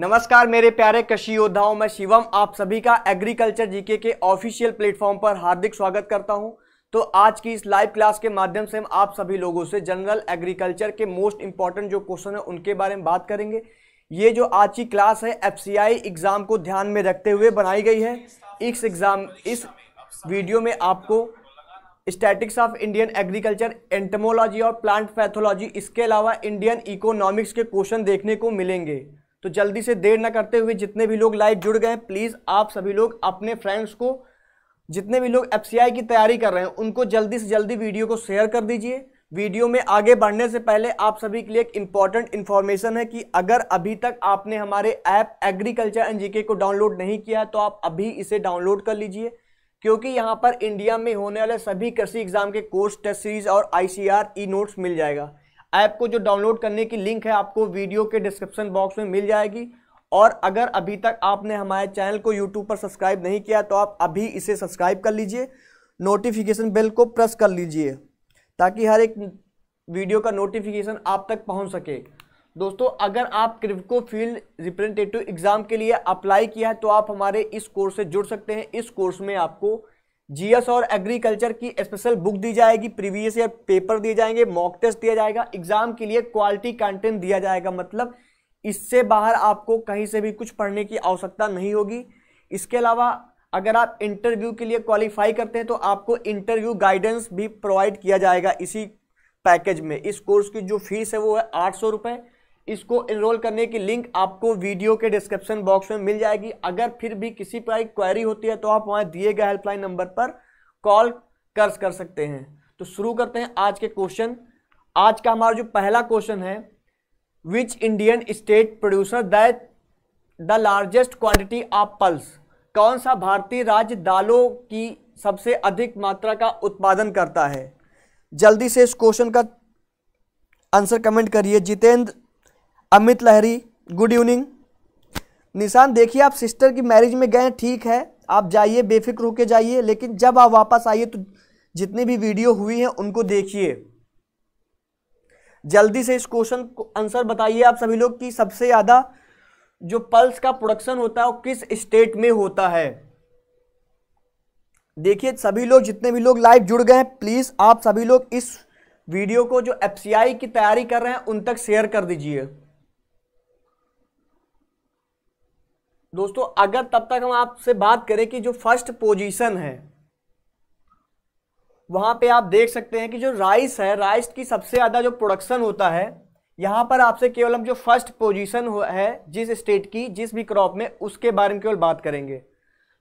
नमस्कार मेरे प्यारे कृषि योद्धाओं मैं शिवम आप सभी का एग्रीकल्चर जीके के ऑफिशियल प्लेटफॉर्म पर हार्दिक स्वागत करता हूं तो आज की इस लाइव क्लास के माध्यम से हम आप सभी लोगों से जनरल एग्रीकल्चर के मोस्ट इंपॉर्टेंट जो क्वेश्चन है उनके बारे में बात करेंगे ये जो आज की क्लास है एफ एग्ज़ाम को ध्यान में रखते हुए बनाई गई है इस एग्ज़ाम इस वीडियो में आपको statics of Indian agriculture entomology और प्लांट पैथोलॉजी इसके अलावा इंडियन इकोनॉमिक्स के क्वेश्चन देखने को मिलेंगे तो जल्दी से देर ना करते हुए जितने भी लोग लाइव जुड़ गए प्लीज़ आप सभी लोग अपने फ्रेंड्स को जितने भी लोग एफ की तैयारी कर रहे हैं उनको जल्दी से जल्दी वीडियो को शेयर कर दीजिए वीडियो में आगे बढ़ने से पहले आप सभी के लिए एक इम्पॉर्टेंट इन्फॉर्मेशन है कि अगर अभी तक आपने हमारे ऐप एग्रीकल्चर एनजीके को डाउनलोड नहीं किया तो आप अभी इसे डाउनलोड कर लीजिए क्योंकि यहाँ पर इंडिया में होने वाले सभी कृषि एग्जाम के कोर्स टेस्ट सीरीज और आई ई नोट्स मिल जाएगा ऐप को जो डाउनलोड करने की लिंक है आपको वीडियो के डिस्क्रिप्शन बॉक्स में मिल जाएगी और अगर अभी तक आपने हमारे चैनल को यूट्यूब पर सब्सक्राइब नहीं किया तो आप अभी इसे सब्सक्राइब कर लीजिए नोटिफिकेशन बेल को प्रेस कर लीजिए ताकि हर एक वीडियो का नोटिफिकेशन आप तक पहुंच सके दोस्तों अगर आप क्रिवको फील्ड रिप्रेजेंटेटिव एग्ज़ाम के लिए अप्लाई किया है तो आप हमारे इस कोर्स से जुड़ सकते हैं इस कोर्स में आपको जीएस और एग्रीकल्चर की स्पेशल बुक दी जाएगी प्रीवियस ईयर पेपर दिए जाएंगे मॉक टेस्ट दिया जाएगा एग्जाम के लिए क्वालिटी कंटेंट दिया जाएगा मतलब इससे बाहर आपको कहीं से भी कुछ पढ़ने की आवश्यकता नहीं होगी इसके अलावा अगर आप इंटरव्यू के लिए क्वालिफाई करते हैं तो आपको इंटरव्यू गाइडेंस भी प्रोवाइड किया जाएगा इसी पैकेज में इस कोर्स की जो फीस है वो है आठ सौ रुपये इसको इनरोल करने की लिंक आपको वीडियो के डिस्क्रिप्शन बॉक्स में मिल जाएगी अगर फिर भी किसी पर क्वेरी होती है तो आप वहाँ दिए गए हेल्पलाइन नंबर पर कॉल कर कर सकते हैं तो शुरू करते हैं आज के क्वेश्चन आज का हमारा जो पहला क्वेश्चन है which Indian state producer that the largest quantity of pulse कौन सा भारतीय राज्य दालों की सबसे अधिक मात्रा का उत्पादन करता है जल्दी से इस क्वेश्चन का आंसर कमेंट करिए जितेंद्र अमित लहरी गुड इवनिंग निशान देखिए आप सिस्टर की मैरिज में गए ठीक है आप जाइए बेफिक्र होके जाइए लेकिन जब आप वापस आइए तो जितनी भी वीडियो हुई है उनको देखिए जल्दी से इस क्वेश्चन को आंसर बताइए आप सभी लोग कि सबसे ज़्यादा जो पल्स का प्रोडक्शन होता है वो किस स्टेट में होता है देखिए सभी लोग जितने भी लोग लाइव जुड़ गए हैं प्लीज़ आप सभी लोग इस वीडियो को जो एफ की तैयारी कर रहे हैं उन तक शेयर कर दीजिए दोस्तों अगर तब तक हम आपसे बात करें कि जो फर्स्ट पोजीशन है वहां पे आप देख सकते हैं कि जो राइस है राइस की सबसे ज़्यादा जो प्रोडक्शन होता है यहाँ पर आपसे केवल हम जो फर्स्ट पोजीशन है जिस स्टेट की जिस भी क्रॉप में उसके बारे में केवल बात करेंगे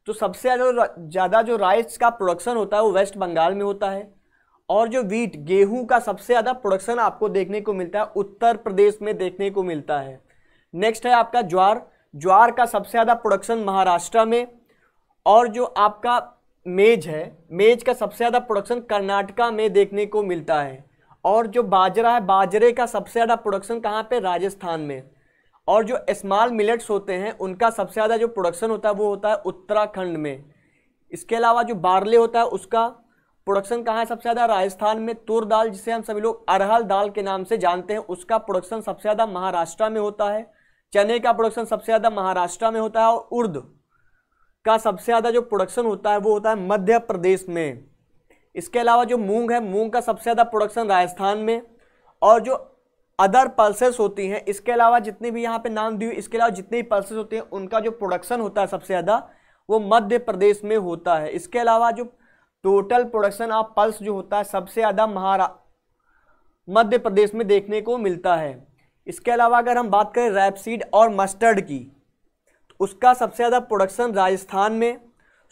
तो सबसे ज़्यादा जो राइस का प्रोडक्शन होता है वो वेस्ट बंगाल में होता है और जो वीट गेहूं का सबसे ज़्यादा प्रोडक्शन आपको देखने को मिलता है उत्तर प्रदेश में देखने को मिलता है नेक्स्ट है आपका ज्वार ज्वार का सबसे ज़्यादा प्रोडक्शन महाराष्ट्र में और जो आपका मेज है मेज का सबसे ज़्यादा प्रोडक्शन कर्नाटका में देखने को मिलता है और जो बाजरा है बाजरे का सबसे ज़्यादा प्रोडक्शन कहाँ पे राजस्थान में और जो स्मॉल मिलेट्स होते हैं उनका सबसे ज़्यादा जो प्रोडक्शन होता है वो होता है उत्तराखंड में इसके अलावा जो बारले होता है उसका प्रोडक्शन कहाँ है सबसे ज़्यादा राजस्थान में तुर दाल जिसे हम सभी लोग अरहल दाल के नाम से जानते हैं उसका प्रोडक्शन सबसे ज़्यादा महाराष्ट्र में होता है चने का प्रोडक्शन सबसे ज़्यादा महाराष्ट्र में होता है और उर्द का सबसे ज़्यादा जो प्रोडक्शन होता है वो होता है मध्य प्रदेश में इसके अलावा जो मूंग है मूंग का सबसे ज़्यादा प्रोडक्शन राजस्थान में और जो अदर पल्सेस होती हैं इसके अलावा जितने भी यहाँ पे नाम दिए इसके अलावा जितने भी पल्सेस होते हैं उनका जो प्रोडक्शन होता है सबसे ज़्यादा वो मध्य प्रदेश में होता है इसके अलावा जो टोटल प्रोडक्शन ऑफ पल्स जो होता है सबसे ज़्यादा महारा मध्य प्रदेश में देखने को मिलता है इसके अलावा अगर हम बात करें रैपसीड और मस्टर्ड की तो उसका सबसे ज़्यादा प्रोडक्शन राजस्थान में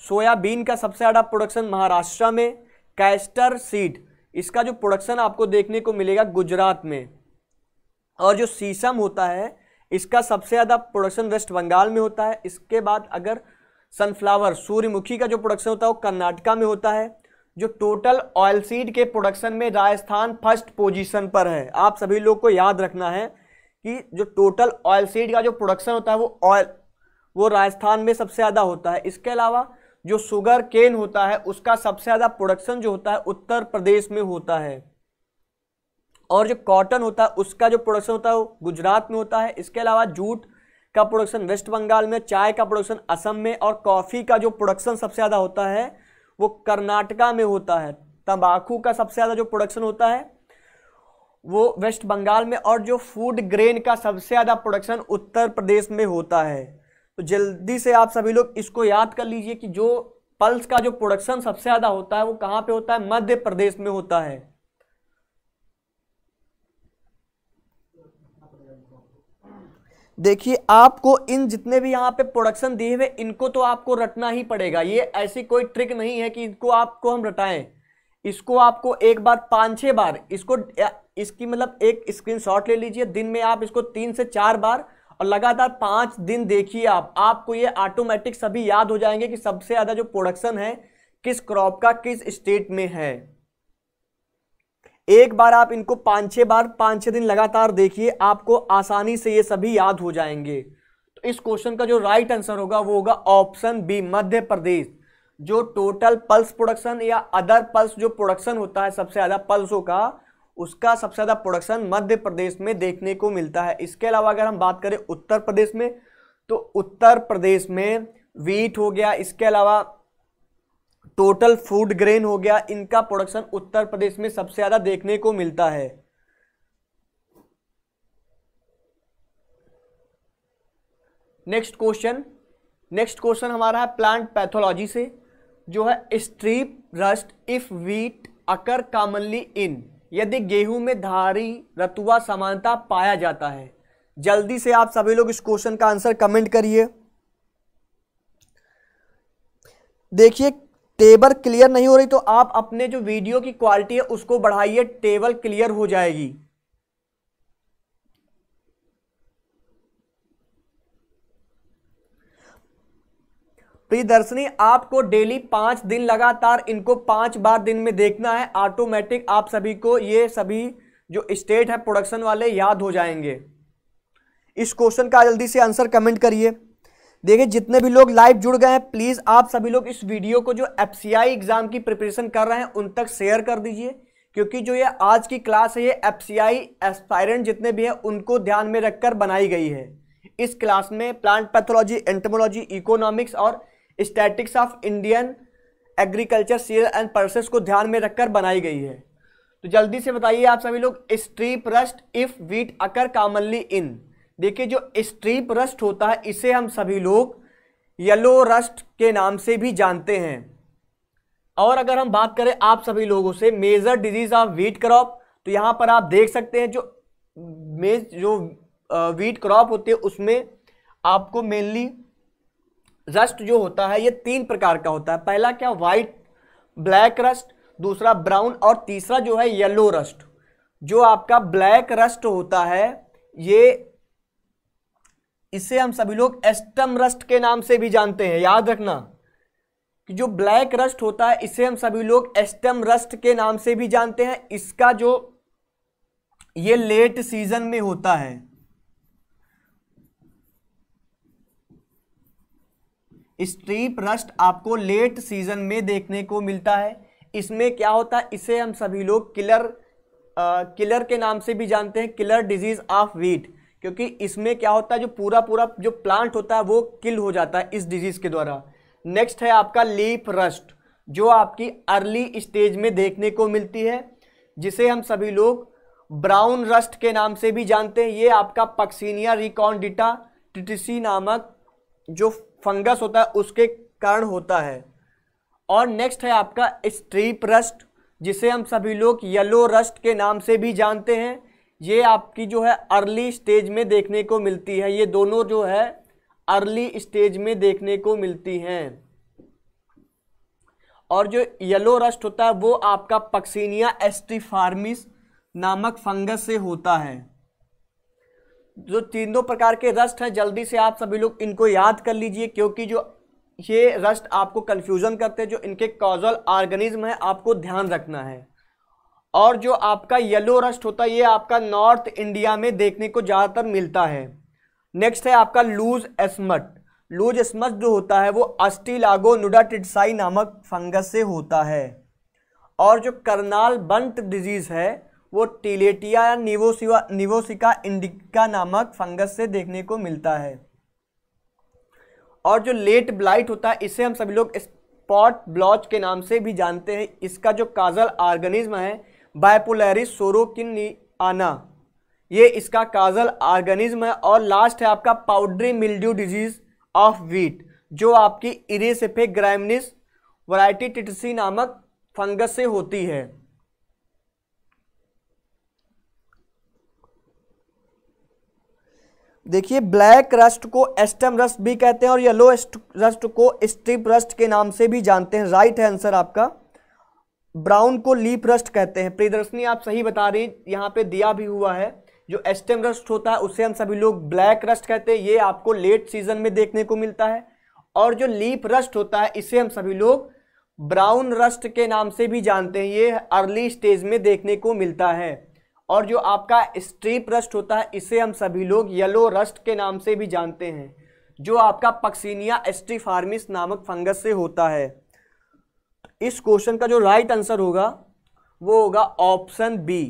सोयाबीन का सबसे ज़्यादा प्रोडक्शन महाराष्ट्र में कैस्टर सीड इसका जो प्रोडक्शन आपको देखने को मिलेगा गुजरात में और जो सीसम होता है इसका सबसे ज़्यादा प्रोडक्शन वेस्ट बंगाल में होता है इसके बाद अगर सनफ्लावर सूर्यमुखी का जो प्रोडक्शन होता है वो कर्नाटका में होता है जो टोटल ऑयल सीड के प्रोडक्शन में राजस्थान फर्स्ट पोजीशन पर है आप सभी लोग को याद रखना है कि जो टोटल ऑयल सीड का जो प्रोडक्शन होता है वो ऑयल वो राजस्थान में सबसे ज़्यादा होता है इसके अलावा जो शुगर केन होता है उसका सबसे ज़्यादा प्रोडक्शन जो होता है उत्तर प्रदेश में होता है और जो कॉटन होता है उसका जो प्रोडक्शन होता है वो गुजरात में होता है इसके अलावा जूट का प्रोडक्शन वेस्ट बंगाल में चाय का प्रोडक्शन असम में और कॉफ़ी का जो प्रोडक्शन सबसे ज़्यादा होता है वो कर्नाटका में होता है तंबाकू का सबसे ज़्यादा जो प्रोडक्शन होता है वो वेस्ट बंगाल में और जो फूड ग्रेन का सबसे ज़्यादा प्रोडक्शन उत्तर प्रदेश में होता है तो जल्दी से आप सभी लोग इसको याद कर लीजिए कि जो पल्स का जो प्रोडक्शन सबसे ज़्यादा होता है वो कहाँ पे होता है मध्य प्रदेश में होता है देखिए आपको इन जितने भी यहाँ पे प्रोडक्शन दिए हुए इनको तो आपको रटना ही पड़ेगा ये ऐसी कोई ट्रिक नहीं है कि इनको आपको हम रटाएं इसको आपको एक बार पाँच छः बार इसको इसकी मतलब एक स्क्रीनशॉट ले लीजिए दिन में आप इसको तीन से चार बार और लगातार पाँच दिन देखिए आप आपको ये ऑटोमेटिक सभी याद हो जाएंगे कि सबसे ज़्यादा जो प्रोडक्शन है किस क्रॉप का किस स्टेट में है एक बार आप इनको पाँच छः बार पाँच छः दिन लगातार देखिए आपको आसानी से ये सभी याद हो जाएंगे तो इस क्वेश्चन का जो राइट आंसर होगा वो होगा ऑप्शन बी मध्य प्रदेश जो टोटल पल्स प्रोडक्शन या अदर पल्स जो प्रोडक्शन होता है सबसे ज़्यादा पल्सों का उसका सबसे ज़्यादा प्रोडक्शन मध्य प्रदेश में देखने को मिलता है इसके अलावा अगर हम बात करें उत्तर प्रदेश में तो उत्तर प्रदेश में वीट हो गया इसके अलावा टोटल फूड ग्रेन हो गया इनका प्रोडक्शन उत्तर प्रदेश में सबसे ज़्यादा देखने को मिलता है नेक्स्ट क्वेश्चन नेक्स्ट क्वेश्चन हमारा है प्लांट पैथोलॉजी से जो है stripe rust if wheat occur commonly in यदि गेहूं में धारी रतुआ समानता पाया जाता है जल्दी से आप सभी लोग इस क्वेश्चन का आंसर कमेंट करिए देखिए टेबल क्लियर नहीं हो रही तो आप अपने जो वीडियो की क्वालिटी है उसको बढ़ाइए टेबल क्लियर हो जाएगी प्रिय दर्शनी आपको डेली पांच दिन लगातार इनको पांच बार दिन में देखना है ऑटोमेटिक आप सभी को ये सभी जो स्टेट है प्रोडक्शन वाले याद हो जाएंगे इस क्वेश्चन का जल्दी से आंसर कमेंट करिए देखिए जितने भी लोग लाइव जुड़ गए हैं प्लीज़ आप सभी लोग इस वीडियो को जो एफ एग्ज़ाम की प्रिपरेशन कर रहे हैं उन तक शेयर कर दीजिए क्योंकि जो ये आज की क्लास है ये एफ सी एस्पायरेंट जितने भी हैं उनको ध्यान में रखकर बनाई गई है इस क्लास में प्लांट पैथोलॉजी एंटमोलॉजी इकोनॉमिक्स और statics of Indian agriculture seal and process को ध्यान में रखकर बनाई गई है तो जल्दी से बताइए आप सभी लोग stripe rust if wheat occur commonly in देखिए जो स्ट्रीप रस्ट होता है इसे हम सभी लोग येलो रस्ट के नाम से भी जानते हैं और अगर हम बात करें आप सभी लोगों से major disease of wheat crop तो यहाँ पर आप देख सकते हैं जो मेज जो वीट क्रॉप होते हैं उसमें आपको मेनली रस्ट जो होता है ये तीन प्रकार का होता है पहला क्या वाइट ब्लैक रस्ट दूसरा ब्राउन और तीसरा जो है येलो रस्ट जो आपका ब्लैक रस्ट होता है ये इसे हम सभी लोग एस्टम रस्ट के नाम से भी जानते हैं याद रखना कि जो ब्लैक रस्ट होता है इसे हम सभी लोग एस्टम रस्ट के नाम से भी जानते हैं इसका जो ये लेट सीजन में होता है स्ट्रीप रस्ट आपको लेट सीजन में देखने को मिलता है इसमें क्या होता है इसे हम सभी लोग किलर आ, किलर के नाम से भी जानते हैं किलर डिजीज ऑफ वीट क्योंकि इसमें क्या होता है जो पूरा पूरा जो प्लांट होता है वो किल हो जाता है इस डिजीज़ के द्वारा नेक्स्ट है आपका लीफ रस्ट जो आपकी अर्ली स्टेज में देखने को मिलती है जिसे हम सभी लोग ब्राउन रस्ट के नाम से भी जानते हैं ये आपका पक्सीनिया रिकॉन्डिटा टिटिसी नामक जो फंगस होता है उसके कारण होता है और नेक्स्ट है आपका स्ट्रीप रस्ट जिसे हम सभी लोग येलो रस्ट के नाम से भी जानते हैं ये आपकी जो है अर्ली स्टेज में देखने को मिलती है ये दोनों जो है अर्ली स्टेज में देखने को मिलती हैं और जो येलो रस्ट होता है वो आपका पक्सीनिया एस्टिफार्मिस नामक फंगस से होता है जो तीनों प्रकार के रस्ट हैं जल्दी से आप सभी लोग इनको याद कर लीजिए क्योंकि जो ये रस्ट आपको कन्फ्यूज़न करते हैं जो इनके कॉजल ऑर्गेनिज्म है आपको ध्यान रखना है और जो आपका येलो रस्ट होता है ये आपका नॉर्थ इंडिया में देखने को ज़्यादातर मिलता है नेक्स्ट है आपका लूज एस्मट लूज एस्मट जो होता है वो अस्टिलागो नुडाटिडसाई नामक फंगस से होता है और जो करनाल बंत डिजीज़ है वो टीलेटिया या निवोसिवा निवोसिका इंडिका नामक फंगस से देखने को मिलता है और जो लेट ब्लाइट होता है इसे हम सभी लोग स्पॉट ब्लॉच के नाम से भी जानते हैं इसका जो काजल ऑर्गेनिज्म है बायपोलरी सोरोकिनियाना ये इसका काजल ऑर्गेनिज्म है और लास्ट है आपका powdery mildew disease of wheat जो आपकी इरेसिफे ग्राइमनिस वराइटी टिटसी नामक फंगस से होती है देखिए ब्लैक रस्ट को एस्टम रस्ट भी कहते हैं और येलो रस्ट को स्ट्रिप रस्ट के नाम से भी जानते हैं राइट है आंसर आपका ब्राउन को लीप रस्ट कहते हैं प्रियदर्शनी आप सही बता रही यहाँ पे दिया भी हुआ है जो एस्टेम रस्ट होता है उसे हम सभी लोग ब्लैक रस्ट कहते हैं ये आपको लेट सीजन में देखने को मिलता है और जो लीप रस्ट होता है इसे हम सभी लोग ब्राउन रस्ट के नाम से भी जानते हैं ये अर्ली स्टेज में देखने को मिलता है और जो आपका स्ट्रीप रस्ट होता है इसे हम सभी लोग येलो रस्ट के नाम से भी जानते हैं जो आपका पक्सीनिया एस्ट्रीफार्मिस नामक फंगस से होता है इस क्वेश्चन का जो राइट आंसर होगा वो होगा option B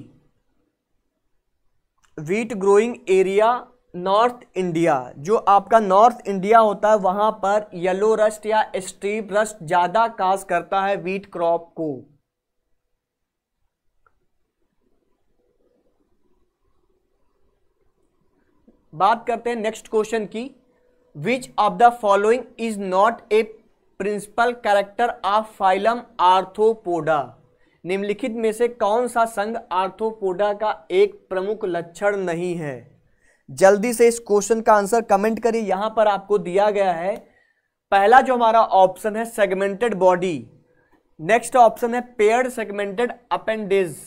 wheat growing area North India जो आपका नॉर्थ इंडिया होता है वहां पर येलो रस्ट या स्ट्रीप रस्ट ज़्यादा काज करता है वीट क्रॉप को बात करते हैं नेक्स्ट क्वेश्चन की which of the following is not a principal character of phylum arthropoda निम्नलिखित में से कौन सा संघ आर्थोपोडा का एक प्रमुख लक्षण नहीं है जल्दी से इस क्वेश्चन का आंसर कमेंट करिए यहाँ पर आपको दिया गया है पहला जो हमारा ऑप्शन है सेगमेंटेड बॉडी नेक्स्ट ऑप्शन है पेयर सेगमेंटेड अपेंडिज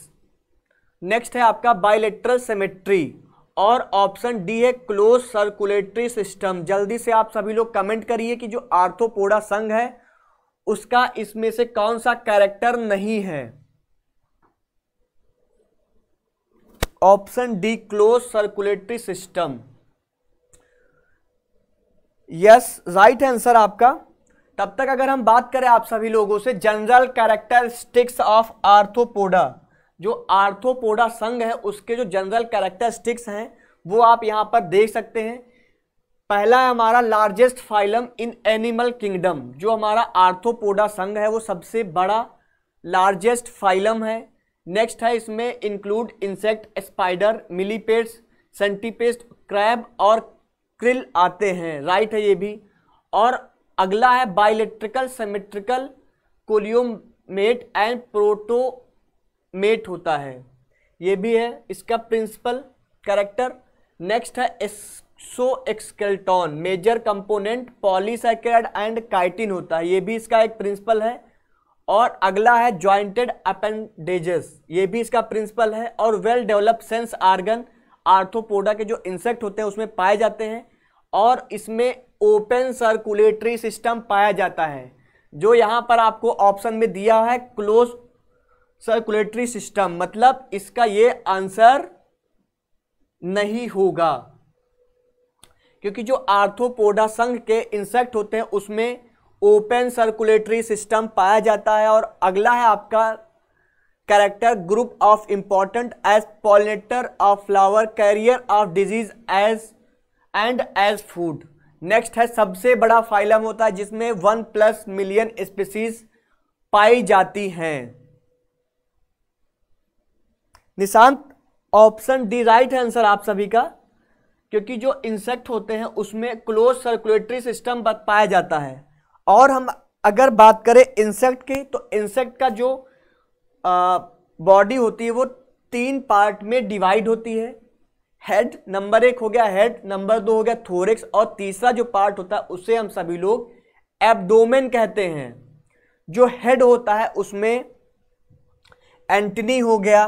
नेक्स्ट है आपका बायोलेट्रल सेमेट्री और ऑप्शन डी है क्लोज सर्कुलेटरी सिस्टम जल्दी से आप सभी लोग कमेंट करिए कि जो आर्थोपोडा संघ है उसका इसमें से कौन सा कैरेक्टर नहीं है option D close circulatory system yes right answer आपका तब तक अगर हम बात करें आप सभी लोगों से जनरल कैरेक्टरिस्टिक्स ऑफ आर्थोपोडा जो आर्थोपोडा संघ है उसके जो जनरल कैरेक्टरिस्टिक्स हैं वो आप यहाँ पर देख सकते हैं पहला है हमारा largest phylum in animal kingdom जो हमारा आर्थोपोडा संघ है वो सबसे बड़ा लार्जेस्ट फाइलम है नेक्स्ट है इसमें include insect spider millipedes centipedes crab और क्रिल आते हैं राइट है ये भी और अगला है bilateral symmetrical coelomate and protostomate होता है ये भी है इसका प्रिंसिपल करेक्टर नेक्स्ट है exo exoskeleton major component polysaccharide and chitin होता है ये भी इसका एक प्रिंसिपल है और अगला है ज्वाइंटेड अपेंडेजेस ये भी इसका प्रिंसिपल है और well develop sense organ arthropoda के जो इंसेक्ट होते हैं उसमें पाए जाते हैं और इसमें ओपन सर्कुलेटरी सिस्टम पाया जाता है जो यहाँ पर आपको ऑप्शन में दिया है क्लोज सर्कुलेटरी सिस्टम मतलब इसका ये आंसर नहीं होगा क्योंकि जो आर्थोपोडा संघ के इंसेक्ट होते हैं उसमें ओपन सर्कुलेटरी सिस्टम पाया जाता है और अगला है आपका character group of important as pollinator of flower carrier of disease as and as food next है सबसे बड़ा फाइलम होता है जिसमें वन प्लस मिलियन स्पीसीज पाई जाती हैं निशांत ऑप्शन डी राइट है आंसर आप सभी का क्योंकि जो इंसेक्ट होते हैं उसमें क्लोज सर्कुलेटरी सिस्टम पाया जाता है और हम अगर बात करें इंसेक्ट की तो इंसेक्ट का जो बॉडी होती है वो तीन पार्ट में डिवाइड होती है हेड नंबर एक हो गया हेड नंबर दो हो गया थोरिक्स और तीसरा जो पार्ट होता है उसे हम सभी लोग एब्डोमेन कहते हैं जो हेड होता है उसमें एंटनी हो गया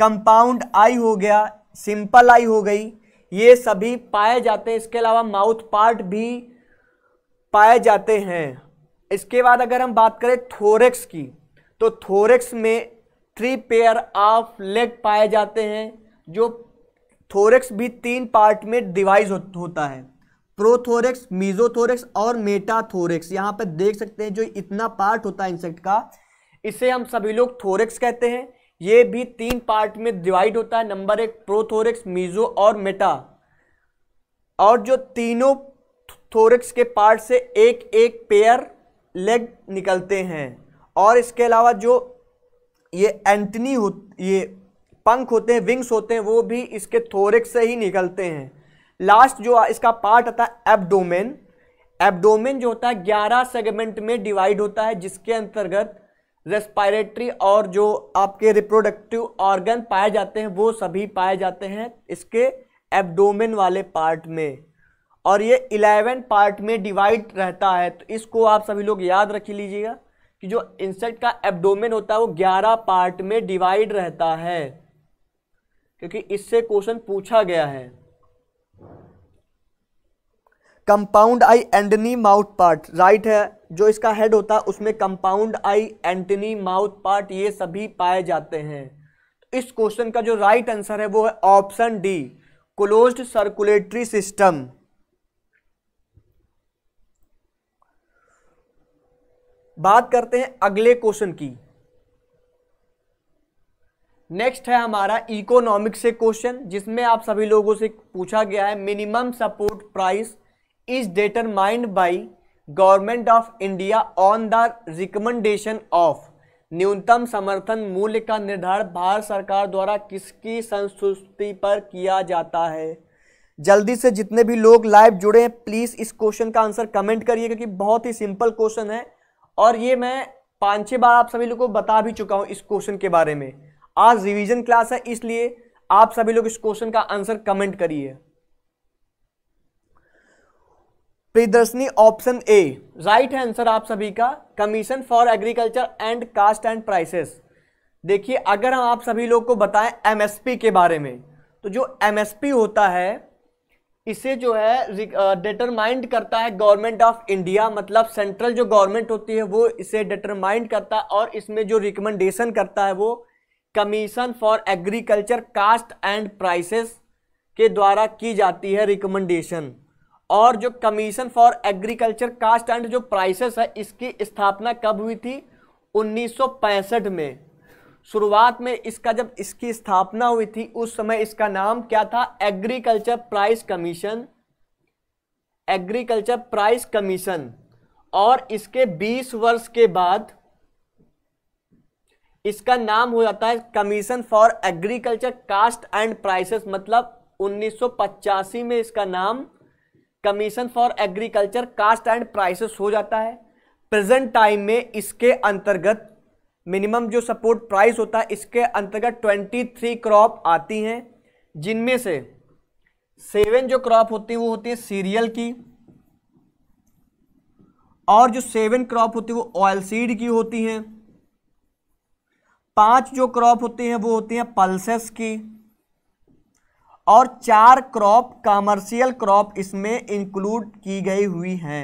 कंपाउंड आई हो गया सिंपल आई हो गई ये सभी पाए जाते हैं इसके अलावा माउथ पार्ट भी पाए जाते हैं इसके बाद अगर हम बात करें थोरेक्स की तो थोरेक्स में थ्री पेयर ऑफ लेग पाए जाते हैं जो थोरेक्स भी तीन पार्ट में डिवाइज हो, होता है प्रोथोरेक्स मीजोथोरेक्स और मेटाथोरेक्स यहाँ पर देख सकते हैं जो इतना पार्ट होता है इंसेक्ट का इसे हम सभी लोग थोरेक्स कहते हैं ये भी तीन पार्ट में डिवाइड होता है नंबर एक प्रोथोरिक्स मीजो और मेटा और जो तीनों थोरिक्स के पार्ट से एक एक पेयर लेग निकलते हैं और इसके अलावा जो ये एंटनी हो ये पंख होते हैं विंग्स होते हैं वो भी इसके थोरिक्स से ही निकलते हैं लास्ट जो इसका पार्ट आता है एब्डोमेन एब्डोमेन जो होता है ग्यारह सेगमेंट में डिवाइड होता है जिसके अंतर्गत रेस्पायरेटरी और जो आपके रिप्रोडक्टिव ऑर्गन पाए जाते हैं वो सभी पाए जाते हैं इसके एब्डोमेन वाले पार्ट में और ये इलेवन पार्ट में डिवाइड रहता है तो इसको आप सभी लोग याद रख लीजिएगा कि जो इंसेक्ट का एब्डोमेन होता है वो ग्यारह पार्ट में डिवाइड रहता है क्योंकि इससे क्वेश्चन पूछा गया है compound eye antennae mouth part right है जो इसका हेड होता है उसमें compound eye antennae mouth part ये सभी पाए जाते हैं तो इस क्वेश्चन का जो राइट right आंसर है वो है option D closed circulatory system बात करते हैं अगले क्वेश्चन की नेक्स्ट है हमारा इकोनॉमिक से क्वेश्चन जिसमें आप सभी लोगों से पूछा गया है minimum support price is determined by government of India on the recommendation of न्यूनतम समर्थन मूल्य का निर्धारण भारत सरकार द्वारा किसकी संस्तुति पर किया जाता है जल्दी से जितने भी लोग लाइव जुड़े हैं प्लीज़ इस क्वेश्चन का आंसर कमेंट करिए क्योंकि बहुत ही सिंपल क्वेश्चन है और ये मैं पाँच छः बार आप सभी लोगों को बता भी चुका हूँ इस क्वेश्चन के बारे में आज रिवीजन क्लास है इसलिए आप सभी लोग इस क्वेश्चन का आंसर कमेंट करिए प्रदर्शनी ऑप्शन ए राइट है आंसर आप सभी का commission for agriculture and cost and prices देखिए अगर हम आप सभी लोग को बताएं एमएसपी के बारे में तो जो एमएसपी होता है इसे जो है डिटरमाइंड करता है गवर्नमेंट ऑफ इंडिया मतलब सेंट्रल जो गवर्नमेंट होती है वो इसे डिटरमाइंड करता है और इसमें जो रिकमेंडेशन करता है वो commission for agriculture cost and prices के द्वारा की जाती है रिकमेंडेशन और जो commission for agriculture cost and जो प्राइसेस है इसकी स्थापना कब हुई थी 1965 में शुरुआत में इसका जब इसकी स्थापना हुई थी उस समय इसका नाम क्या था agriculture price commission agriculture price commission और इसके 20 वर्ष के बाद इसका नाम हो जाता है commission for agriculture cost and prices मतलब उन्नीस में इसका नाम commission for agriculture cost and prices हो जाता है प्रेजेंट टाइम में इसके अंतर्गत मिनिमम जो सपोर्ट प्राइस होता है इसके अंतर्गत ट्वेंटी थ्री क्रॉप आती हैं जिनमें से सेवन जो क्रॉप होती है वो होती है सीरियल की और जो सेवन क्रॉप होती है वो ऑयल सीड की होती हैं पांच जो क्रॉप होती हैं वो होती हैं पल्सेस की और चार क्रॉप कमर्शियल क्रॉप इसमें इंक्लूड की गई हुई हैं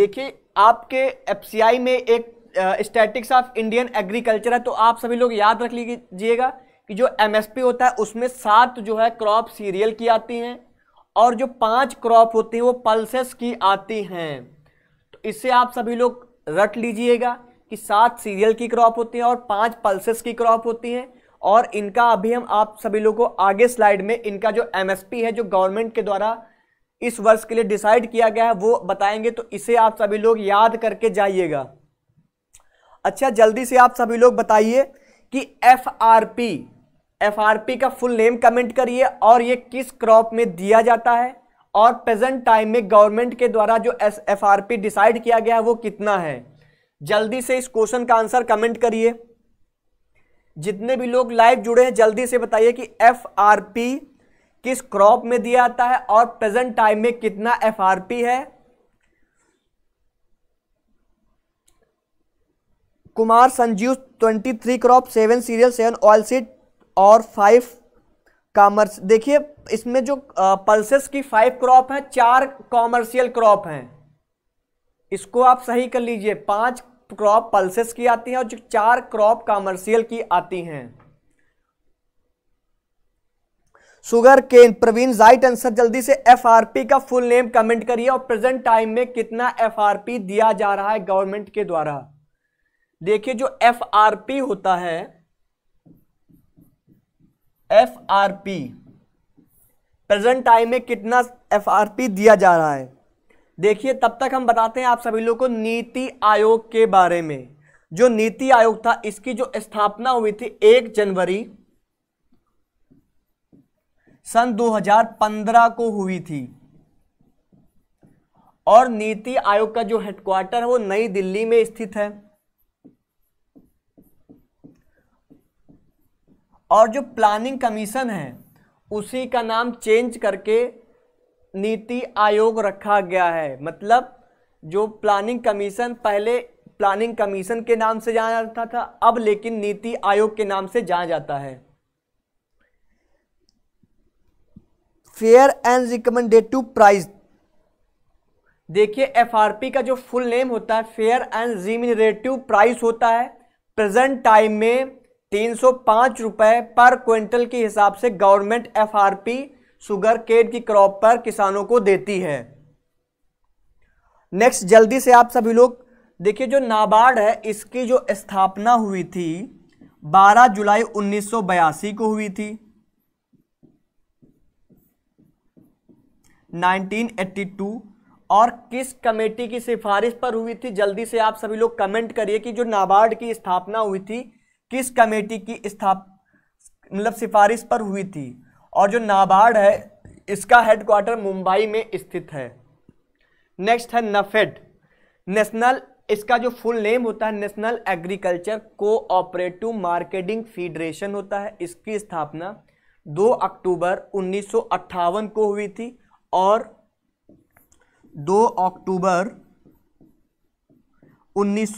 देखिए आपके एफसीआई में एक स्टैटिक्स ऑफ इंडियन एग्रीकल्चर है तो आप सभी लोग याद रख लीजिएगा कि जो एमएसपी होता है उसमें सात जो है क्रॉप सीरियल की आती हैं और जो पांच क्रॉप होती हैं वो पल्सेस की आती हैं तो इससे आप सभी लोग रट लीजिएगा कि सात सीरियल की क्रॉप होती है और पांच पल्सेस की क्रॉप होती हैं और इनका अभी हम आप सभी लोगों को आगे स्लाइड में इनका जो एमएसपी है जो गवर्नमेंट के द्वारा इस वर्ष के लिए डिसाइड किया गया है वो बताएंगे तो इसे आप सभी लोग याद करके जाइएगा अच्छा जल्दी से आप सभी लोग बताइए कि F R P F R P का फुल नेम कमेंट करिए और ये किस क्रॉप में दिया जाता है और प्रेजेंट टाइम में गवर्नमेंट के द्वारा जो S F R P decide किया गया है वो कितना है जल्दी से इस क्वेश्चन का आंसर कमेंट करिए जितने भी लोग लाइव जुड़े हैं जल्दी से बताइए कि एफ आर पी किस क्रॉप में दिया जाता है और प्रेजेंट टाइम में कितना एफ आर पी है Kumar Sanjeev twenty three crop seven cereal seven oil seed और फाइव कामर्स देखिए इसमें जो पल्सेस की फाइव क्रॉप है चार कॉमर्शियल क्रॉप हैं इसको आप सही कर लीजिए पांच क्रॉप पल्सेस की आती हैं और जो चार क्रॉप कॉमर्शियल की आती हैं sugar cane Praveen right answer जल्दी से एफआरपी का फुल नेम कमेंट करिए और प्रेजेंट टाइम में कितना एफआरपी दिया जा रहा है गवर्नमेंट के द्वारा देखिए जो एफआरपी होता है एफआरपी प्रेजेंट टाइम में कितना एफआरपी दिया जा रहा है देखिए तब तक हम बताते हैं आप सभी लोग को नीति आयोग के बारे में जो नीति आयोग था इसकी जो स्थापना हुई थी एक जनवरी सन 2015 को हुई थी और नीति आयोग का जो हेडक्वार्टर है वो नई दिल्ली में स्थित है और जो प्लानिंग कमीशन है उसी का नाम चेंज करके नीति आयोग रखा गया है मतलब जो प्लानिंग कमीशन पहले प्लानिंग कमीशन के नाम से जाना जाता था अब लेकिन नीति आयोग के नाम से जाना जाता है फेयर एंड रिकमेंडेटिव प्राइस देखिए एफआरपी का जो फुल नेम होता है फेयर एंड रिमिनरेटिव प्राइस होता है प्रेजेंट टाइम में तीन सौ पाँच रुपये पर क्विंटल के हिसाब से गवर्नमेंट एफआरपी शुगर केट की क्रॉप पर किसानों को देती है नेक्स्ट जल्दी से आप सभी लोग देखिए जो नाबार्ड है इसकी जो स्थापना हुई थी 12 जुलाई 1982 को हुई थी 1982 और किस कमेटी की सिफारिश पर हुई थी जल्दी से आप सभी लोग कमेंट करिए कि जो नाबार्ड की स्थापना हुई थी किस कमेटी की स्थाप मतलब सिफारिश पर हुई थी और जो नाबार्ड है इसका हेडक्वार्टर मुंबई में स्थित है नेक्स्ट है नफेड नेशनल इसका जो फुल नेम होता है national agriculture cooperative marketing federation होता है इसकी स्थापना 2 अक्टूबर उन्नीस को हुई थी और 2 अक्टूबर उन्नीस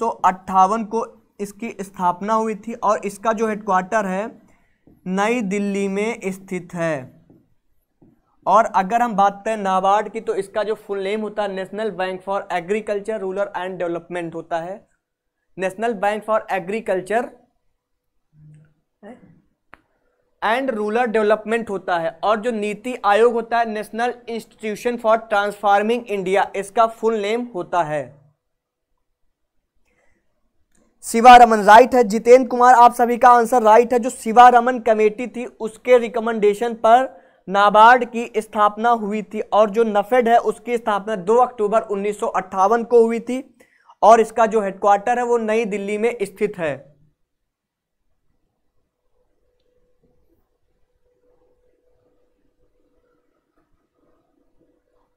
को इसकी स्थापना हुई थी और इसका जो हेडक्वार्टर है नई दिल्ली में स्थित है और अगर हम बात करें नाबार्ड की तो इसका जो फुल नेम होता है national bank for agriculture rural and development होता है national bank for agriculture and rural development होता है और जो नीति आयोग होता है national institution for transforming India इसका फुल नेम होता है शिवा रमन राइट है जितेंद्र कुमार आप सभी का आंसर राइट है जो शिवा रमन कमेटी थी उसके रिकमेंडेशन पर नाबार्ड की स्थापना हुई थी और जो नफेड है उसकी स्थापना 2 अक्टूबर उन्नीस को हुई थी और इसका जो हेडक्वार्टर है वो नई दिल्ली में स्थित है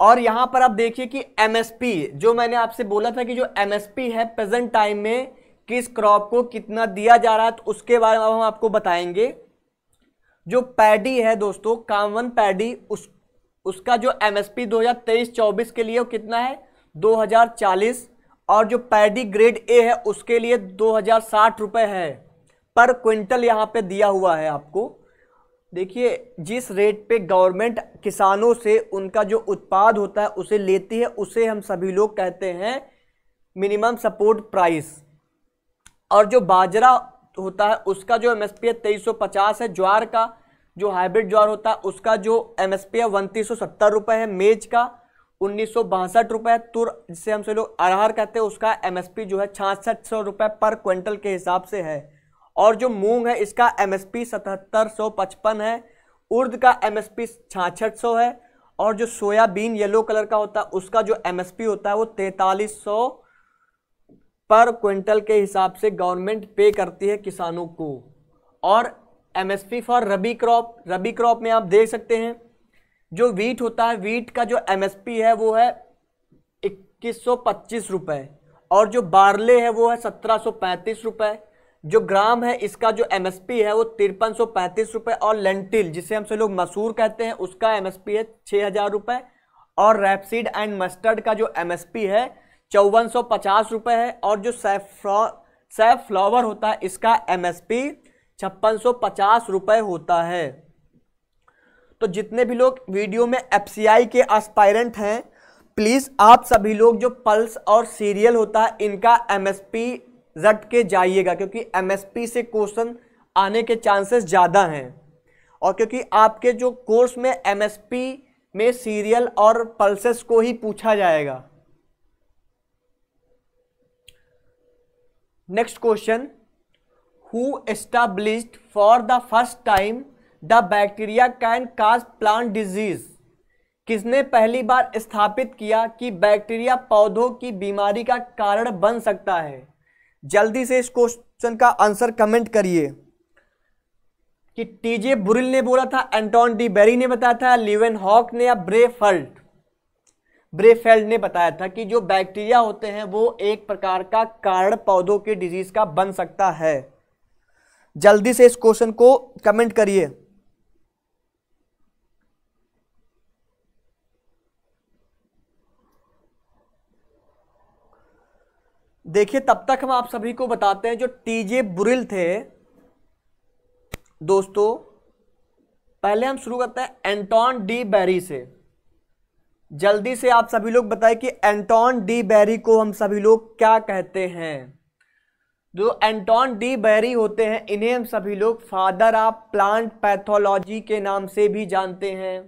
और यहां पर आप देखिए कि एमएसपी जो मैंने आपसे बोला था कि जो एमएसपी है प्रेजेंट टाइम में किस क्रॉप को कितना दिया जा रहा है तो उसके बारे में हम आपको बताएंगे जो पैडी है दोस्तों कामवन पैडी उस उसका जो एमएसपी 2023-24 के लिए वो कितना है 2040 और जो पैडी ग्रेड ए है उसके लिए दो हज़ार रुपये है पर क्विंटल यहाँ पे दिया हुआ है आपको देखिए जिस रेट पे गवर्नमेंट किसानों से उनका जो उत्पाद होता है उसे लेती है उसे हम सभी लोग कहते हैं मिनिमम सपोर्ट प्राइस और जो बाजरा होता है उसका जो एम एस पी है तेईस सौ पचास है ज्वार का जो हाइब्रिड ज्वार होता है उसका जो एम एस पी है उनतीस सौ सत्तर रुपये है मेज का उन्नीस सौ बासठ रुपये तुर जिसे हम लोग अरहर कहते हैं उसका एम एस पी जो है छासठ सौ रुपये पर क्विंटल के हिसाब से है और जो मूंग है इसका एम एस पी सतहत्तर सौ पचपन है उर्द का एम एस पी छाछठ सौ है और जो सोयाबीन येलो कलर का होता है उसका जो एम एस पी होता है वो तैंतालीस सौ पर क्विंटल के हिसाब से गवर्नमेंट पे करती है किसानों को और MSP for rabi crop rabi crop में आप देख सकते हैं जो वीट होता है वीट का जो एमएसपी है वो है इक्कीस सौ पच्चीस रुपये और जो बारले है वो है सत्रह सौ पैंतीस रुपये जो ग्राम है इसका जो एमएसपी है वो तिरपन सौ पैंतीस रुपये और लेंटिल जिसे हमसे लोग मसूर कहते हैं उसका एमएसपी है छः हज़ार रुपये और रैपसीड एंड मस्टर्ड का जो एमएसपी है चौवन सौ पचास रुपये है और जो सैफ फ्लावर होता है इसका एमएसपी छप्पन सौ पचास रुपये होता है तो जितने भी लोग वीडियो में एफ के एस्पायरेंट हैं प्लीज़ आप सभी लोग जो पल्स और सीरियल होता है इनका एमएसपी रट के जाइएगा क्योंकि एमएसपी से क्वेश्चन आने के चांसेस ज़्यादा हैं और क्योंकि आपके जो कोर्स में एमएसपी में सीरियल और पल्सेस को ही पूछा जाएगा next question who established for the first time the bacteria can cause plant disease किसने पहली बार स्थापित किया कि बैक्टीरिया पौधों की बीमारी का कारण बन सकता है जल्दी से इस क्वेश्चन का आंसर कमेंट करिए कि टीजे बुरिल ने बोला था एंटोन डी बेरी ने बताया था लिवेन हॉक ने या ब्रेफल्ट ब्रेफेल्ड ने बताया था कि जो बैक्टीरिया होते हैं वो एक प्रकार का कारण पौधों के डिजीज का बन सकता है जल्दी से इस क्वेश्चन को कमेंट करिए देखिए तब तक हम आप सभी को बताते हैं जो टीजे बुरिल थे दोस्तों पहले हम शुरू करते हैं एंटोन डी बैरी से जल्दी से आप सभी लोग बताएं कि एंटोन डी बैरी को हम सभी लोग क्या कहते हैं जो एंटोन डी बैरी होते हैं इन्हें हम सभी लोग फादर ऑफ प्लांट पैथोलॉजी के नाम से भी जानते हैं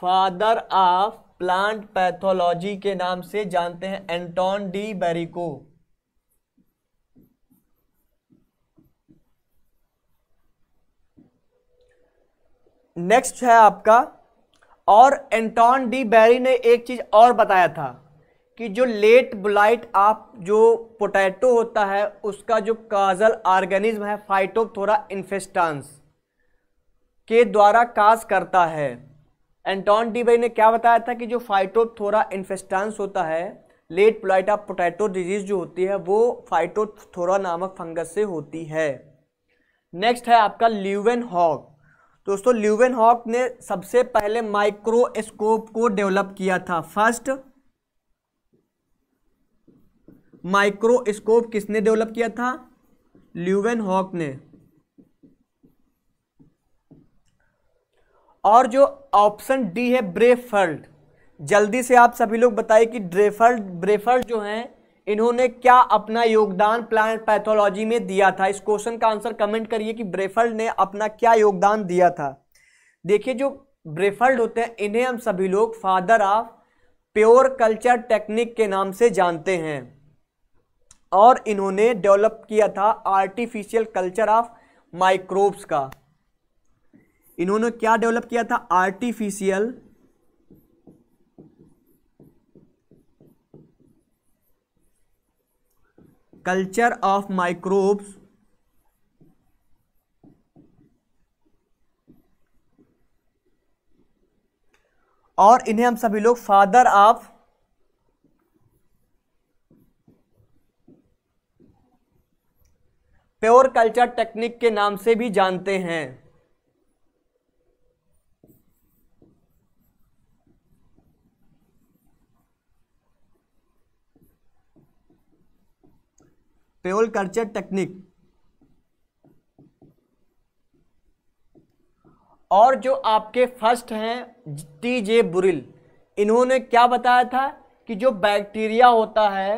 फादर ऑफ प्लांट पैथोलॉजी के नाम से जानते हैं एंटोन डी बैरी को नेक्स्ट है आपका और एंटोन डी बैरी ने एक चीज़ और बताया था कि जो लेट बुलाइट आप जो पोटैटो होता है उसका जो काजल ऑर्गेनिज्म है फाइटोथोरा इन्फेस्टांस के द्वारा काज करता है एंटोन डी बैरी ने क्या बताया था कि जो फाइटोथोरा इन्फेस्टांस होता है late blight of potato disease जो होती है वो फाइटोथोरा नामक फंगस से होती है नेक्स्ट है आपका ल्यूवन हॉग दोस्तों ल्यूवेन हॉक ने सबसे पहले माइक्रोस्कोप को डेवलप किया था फर्स्ट माइक्रोस्कोप किसने डेवलप किया था ल्यूवेन हॉक ने और जो ऑप्शन डी है ब्रेफर्ड जल्दी से आप सभी लोग बताइए कि ड्रेफर्ड ब्रेफर्ड जो हैं इन्होंने क्या अपना योगदान प्लांट पैथोलॉजी में दिया था इस क्वेश्चन का आंसर कमेंट करिए कि ब्रेफल्ड ने अपना क्या योगदान दिया था देखिए जो ब्रेफल्ड होते हैं इन्हें हम सभी लोग father of pure culture technique के नाम से जानते हैं और इन्होंने डेवलप किया था आर्टिफिशियल कल्चर ऑफ माइक्रोब्स का इन्होंने क्या डेवलप किया था आर्टिफिशियल कल्चर ऑफ माइक्रोब्स और इन्हें हम सभी लोग father of pure culture technique के नाम से भी जानते हैं पेओल कल्चर टेक्निक और जो आपके फर्स्ट हैं टी जे बुरिल इन्होंने क्या बताया था कि जो बैक्टीरिया होता है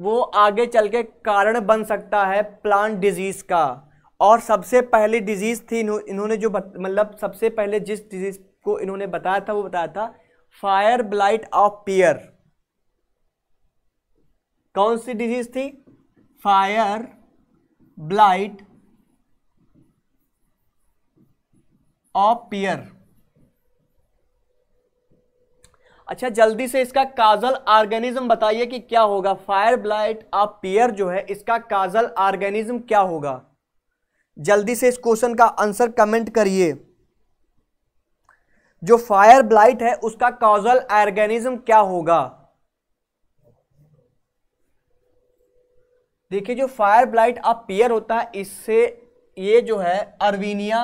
वो आगे चल के कारण बन सकता है प्लांट डिजीज़ का और सबसे पहली डिजीज़ थी इन्होंने जो मतलब सबसे पहले जिस डिजीज़ को इन्होंने बताया था वो बताया था फायर ब्लाइट ऑफ पियर कौन सी डिजीज़ थी फायर ब्लाइट ऑफ पियर अच्छा जल्दी से इसका काजल ऑर्गेनिज्म बताइए कि क्या होगा फायर ब्लाइट ऑफ पियर जो है इसका काजल ऑर्गेनिज्म क्या होगा जल्दी से इस क्वेश्चन का आंसर कमेंट करिए जो फायर ब्लाइट है उसका कॉजल ऑर्गेनिज्म क्या होगा देखिए जो फायर ब्लाइट अपेयर होता है इससे ये जो है अर्विनिया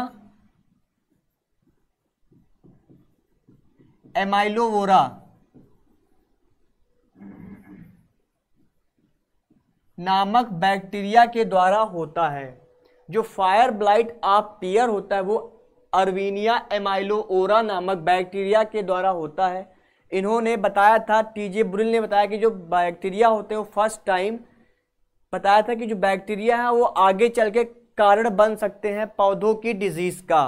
एमाइलोवोरा नामक बैक्टीरिया के द्वारा होता है जो फायर ब्लाइट आप पेयर होता है वो अर्विनिया एमाइलोओरा नामक बैक्टीरिया के द्वारा होता है इन्होंने बताया था टीजे ब्रिल ने बताया कि जो बैक्टीरिया होते हैं वो फर्स्ट टाइम बताया था कि जो बैक्टीरिया है वो आगे चल के कारण बन सकते हैं पौधों की डिजीज का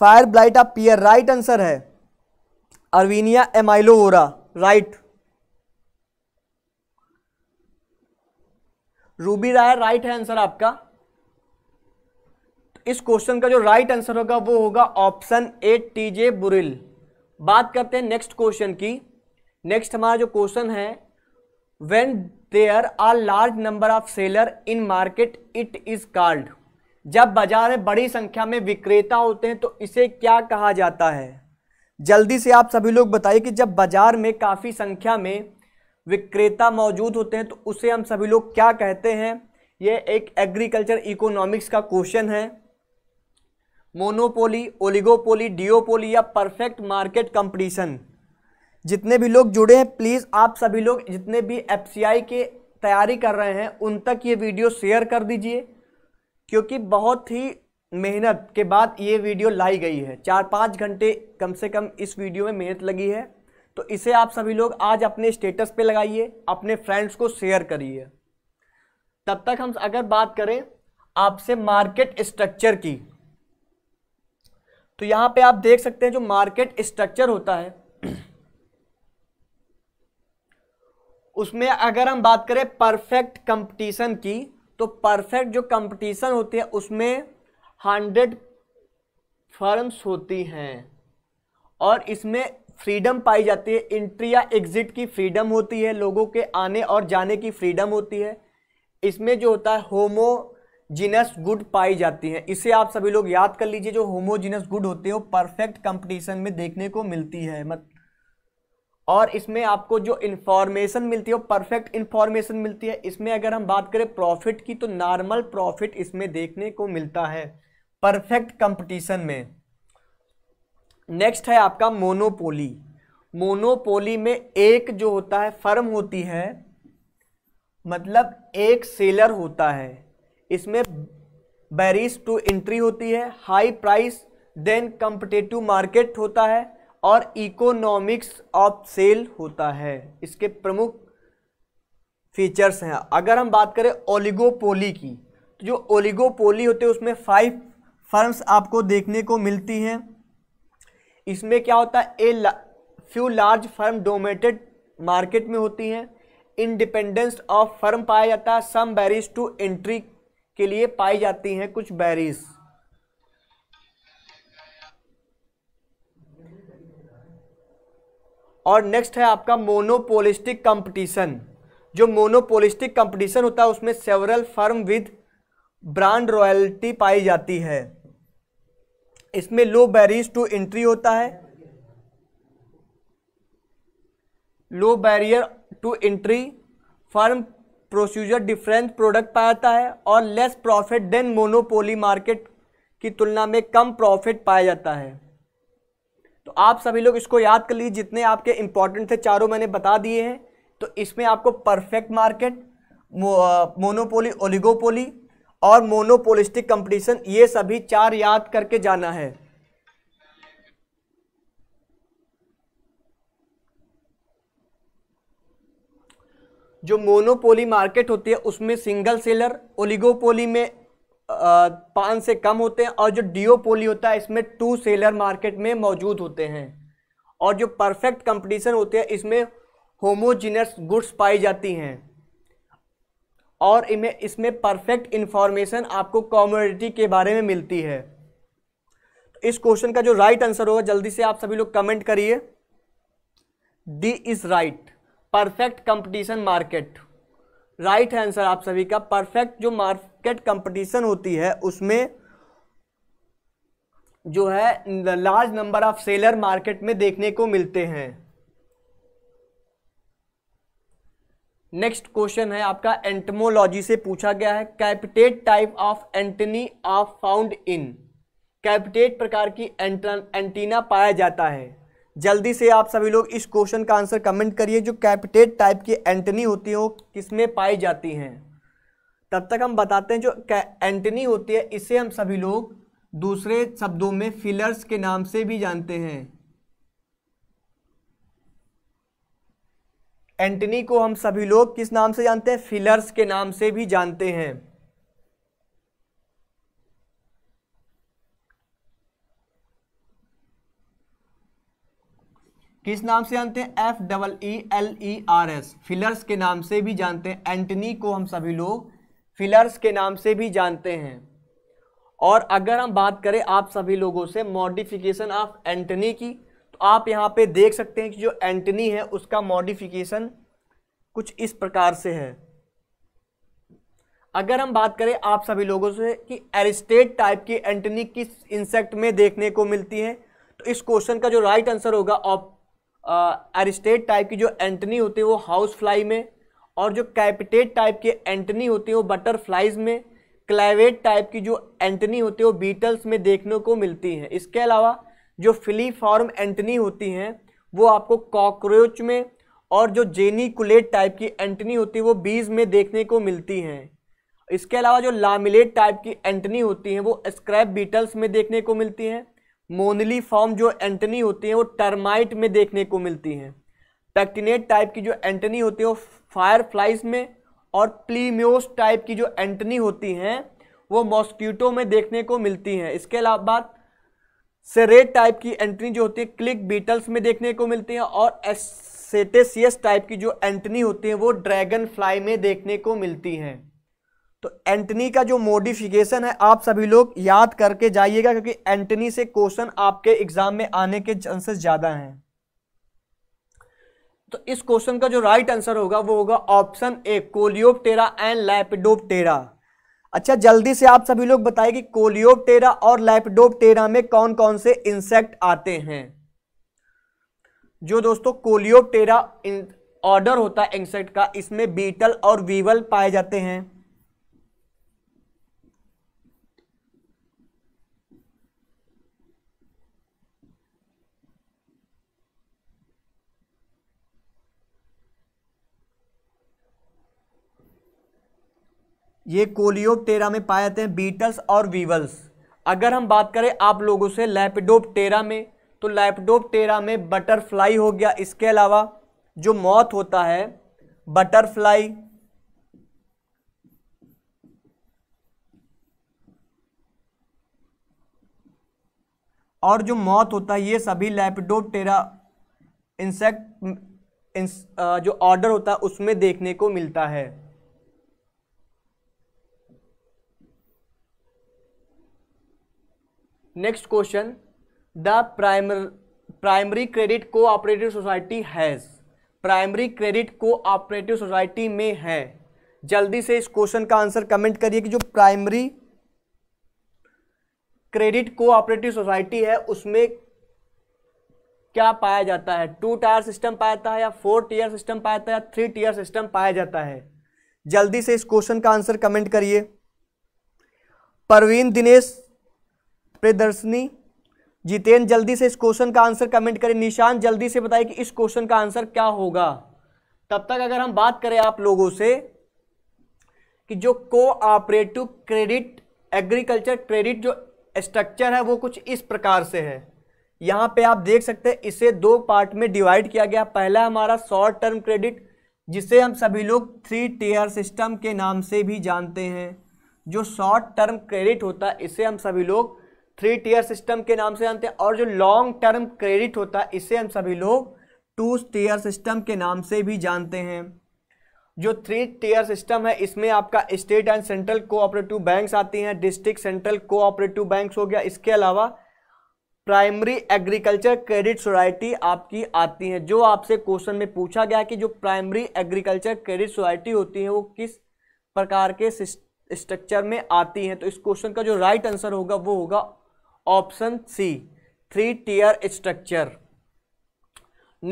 fire blight of pear right answer है Erwinia amylovora right Ruby Rai right है आंसर आपका तो इस क्वेश्चन का जो राइट आंसर होगा वो होगा ऑप्शन ए टीजे बुरिल बात करते हैं नेक्स्ट क्वेश्चन की नेक्स्ट हमारा जो क्वेश्चन है when there are large number of seller in market it is called जब बाजार में बड़ी संख्या में विक्रेता होते हैं तो इसे क्या कहा जाता है जल्दी से आप सभी लोग बताइए कि जब बाजार में काफ़ी संख्या में विक्रेता मौजूद होते हैं तो उसे हम सभी लोग क्या कहते हैं ये एक एग्रीकल्चर इकोनॉमिक्स का क्वेश्चन है मोनोपोली ओलिगोपोली डिओपोली या परफेक्ट मार्केट कंपटीशन जितने भी लोग जुड़े हैं प्लीज़ आप सभी लोग जितने भी एफ के तैयारी कर रहे हैं उन तक ये वीडियो शेयर कर दीजिए क्योंकि बहुत ही मेहनत के बाद ये वीडियो लाई गई है चार पाँच घंटे कम से कम इस वीडियो में मेहनत लगी है तो इसे आप सभी लोग आज अपने स्टेटस पे लगाइए अपने फ्रेंड्स को शेयर करिए तब तक हम अगर बात करें आपसे मार्केट स्ट्रक्चर की तो यहाँ पे आप देख सकते हैं जो मार्केट स्ट्रक्चर होता है उसमें अगर हम बात करें परफेक्ट कंपटीशन की तो परफेक्ट जो कंपटीशन होती है उसमें हंड्रेड फर्म्स होती हैं और इसमें फ्रीडम पाई जाती है इंट्री या एग्ज़िट की फ्रीडम होती है लोगों के आने और जाने की फ्रीडम होती है इसमें जो होता है होमो गुड पाई जाती है इसे आप सभी लोग याद कर लीजिए जो होमोजिनस गुड होते हैं वो परफेक्ट कंपटीशन में देखने को मिलती है मत और इसमें आपको जो इन्फॉर्मेशन मिलती है वो परफेक्ट इन्फॉर्मेशन मिलती है इसमें अगर हम बात करें प्रॉफिट की तो नॉर्मल प्रॉफिट इसमें देखने को मिलता है परफेक्ट कंपटीशन में नेक्स्ट है आपका मोनोपोली मोनोपोली में एक जो होता है फर्म होती है मतलब एक सेलर होता है इसमें बैरिस टू एंट्री होती है high price than competitive market होता है और इकोनॉमिक्स ऑफ सेल होता है इसके प्रमुख फीचर्स हैं अगर हम बात करें ओलिगोपोली की तो जो ओलिगोपोली होते हैं उसमें फाइव फर्म्स आपको देखने को मिलती हैं इसमें क्या होता है a few large firm dominated market में होती हैं इंडिपेंडेंस ऑफ फर्म पाया जाता है सम बैरीज टू एंट्री के लिए पाई जाती हैं कुछ बैरीज़ और नेक्स्ट है आपका मोनोपोलिस्टिक कंपटीशन जो मोनोपोलिस्टिक कंपटीशन होता है उसमें several firm with brand royalty पाई जाती है इसमें लो बैरियर्स टू एंट्री होता है low barrier to entry firm procedure different product पाया जाता है और less profit than monopoly market की तुलना में कम प्रॉफिट पाया जाता है तो आप सभी लोग इसको याद कर लीजिए जितने आपके इंपॉर्टेंट थे चारों मैंने बता दिए हैं तो इसमें आपको परफेक्ट मार्केट मोनोपोली ओलिगोपोली और मोनोपोलिस्टिक कंपटीशन ये सभी चार याद करके जाना है जो मोनोपोली मार्केट होती है उसमें सिंगल सेलर ओलिगोपोली में पाँच से कम होते हैं और जो डिओपोली होता है इसमें टू सेलर मार्केट में मौजूद होते हैं और जो परफेक्ट कंपटीशन होते हैं इसमें होमोजिनस गुड्स पाई जाती हैं और इनमें इसमें परफेक्ट इन्फॉर्मेशन आपको कॉमोडिटी के बारे में मिलती है तो इस क्वेश्चन का जो राइट right आंसर होगा जल्दी से आप सभी लोग कमेंट करिए D is right perfect competition market right right answer आप सभी का परफेक्ट जो मार्केट कंपटीशन होती है उसमें जो है large number of seller market में देखने को मिलते हैं नेक्स्ट क्वेश्चन है आपका एंटमोलॉजी से पूछा गया है capitate type of antennae of found in capitate प्रकार की एंटीना पाया जाता है जल्दी से आप सभी लोग इस क्वेश्चन का आंसर कमेंट करिए जो कैपिटेट टाइप की एंटनी होती है वो किसमें पाई जाती हैं तब तक हम बताते हैं जो एंटनी होती है इसे हम सभी लोग दूसरे शब्दों में फिलर्स के नाम से भी जानते हैं एंटनी को हम सभी लोग किस नाम से जानते हैं फिलर्स के नाम से भी जानते हैं किस नाम से जानते हैं F double E L E R S feelers के नाम से भी जानते हैं एंटनी को हम सभी लोग फिलर्स के नाम से भी जानते हैं और अगर हम बात करें आप सभी लोगों से मॉडिफिकेशन ऑफ एंटनी की तो आप यहाँ पे देख सकते हैं कि जो एंटनी है उसका मॉडिफिकेशन कुछ इस प्रकार से है अगर हम बात करें आप सभी लोगों से कि एरिस्टेट टाइप की एंटनी किस इंसेक्ट में देखने को मिलती है तो इस क्वेश्चन का जो राइट आंसर होगा ऑप एरिस्टेट टाइप की जो एंटनी होती है वो हाउस फ्लाई में और जो कैपिटेट टाइप के एंटनी होती है वो बटरफ्लाइज में क्लाइवेट टाइप की जो एंटनी होती है वो बीटल्स में देखने को मिलती हैं इसके अलावा जो फिलीफॉर्म एंटनी होती हैं वो आपको कॉकरोच में और जो जेनिकुलेट टाइप की एंटनी होती है वो बीज में देखने को मिलती हैं इसके अलावा जो लामिलेट टाइप की एंटनी होती हैं वो स्क्रैप बीटल्स में देखने को मिलती हैं मोनली फॉर्म जो एंटनी होती है वो टर्माइट में देखने को मिलती हैं पैक्टिनेट टाइप की जो एंटनी होती है वो फायर फ्लाइज में और प्लीम्योस टाइप की जो एंटनी होती हैं वो मॉस्क्यूटो में देखने को मिलती हैं इसके अलावा बात सेरेट टाइप की एंटनी जो होती है क्लिक बीटल्स में देखने को मिलती हैं और एसेटेसियस टाइप की जो एंटनी होती हैं वो ड्रैगन फ्लाई में देखने को मिलती हैं तो एंटनी का जो मोडिफिकेशन है आप सभी लोग याद करके जाइएगा क्योंकि एंटनी से क्वेश्चन आपके एग्जाम में आने के चांसेस ज्यादा हैं तो इस क्वेश्चन का जो राइट आंसर होगा वो होगा option A Coleoptera and Lepidoptera अच्छा जल्दी से आप सभी लोग बताइए कि कोलियोपटेरा और लैपडोपटेरा में कौन कौन से इंसेक्ट आते हैं जो दोस्तों कोलियोपटेरा ऑर्डर होता है इंसेक्ट का इसमें बीटल और वीवल पाए जाते हैं ये कोलियोप्टेरा में पाए जाते हैं बीटल्स और वीवल्स अगर हम बात करें आप लोगों से लैपडोप्टेरा में तो लैपडोप्टेरा में बटरफ्लाई हो गया इसके अलावा जो मौत होता है बटरफ्लाई और जो मौत होता है ये सभी लैपडोप्टेरा इंसेक्ट इंस, जो ऑर्डर होता है उसमें देखने को मिलता है next question the primer primary credit cooperative society has primary credit cooperative society में है जल्दी से इस क्वेश्चन का आंसर कमेंट करिए कि जो प्राइमरी क्रेडिट कोऑपरेटिव सोसाइटी है उसमें क्या पाया जाता है टू टायर सिस्टम पाया जाता है या फोर टीयर सिस्टम पाया जाता है या थ्री टीयर सिस्टम पाया जाता है जल्दी से इस क्वेश्चन का आंसर कमेंट करिए परवीन दिनेश प्रदर्शनी जितेन जल्दी से इस क्वेश्चन का आंसर कमेंट करें निशान जल्दी से बताएं कि इस क्वेश्चन का आंसर क्या होगा तब तक अगर हम बात करें आप लोगों से कि जो कोऑपरेटिव क्रेडिट एग्रीकल्चर क्रेडिट जो स्ट्रक्चर है वो कुछ इस प्रकार से है यहाँ पे आप देख सकते हैं इसे दो पार्ट में डिवाइड किया गया पहला हमारा शॉर्ट टर्म क्रेडिट जिसे हम सभी लोग थ्री टीयर सिस्टम के नाम से भी जानते हैं जो शॉर्ट टर्म क्रेडिट होता है इसे हम सभी लोग थ्री टीयर सिस्टम के नाम से जानते हैं और जो लॉन्ग टर्म क्रेडिट होता है इसे हम सभी लोग टू टीयर सिस्टम के नाम से भी जानते हैं जो थ्री टीयर सिस्टम है इसमें आपका state and central cooperative banks आती हैं डिस्ट्रिक्ट सेंट्रल कोऑपरेटिव बैंक्स हो गया इसके अलावा प्राइमरी एग्रीकल्चर क्रेडिट सोसाइटी आपकी आती है जो आपसे क्वेश्चन में पूछा गया कि जो प्राइमरी एग्रीकल्चर क्रेडिट सोसाइटी होती है वो किस प्रकार के स्ट्रक्चर में आती है तो इस क्वेश्चन का जो राइट आंसर होगा वो होगा option C three tier structure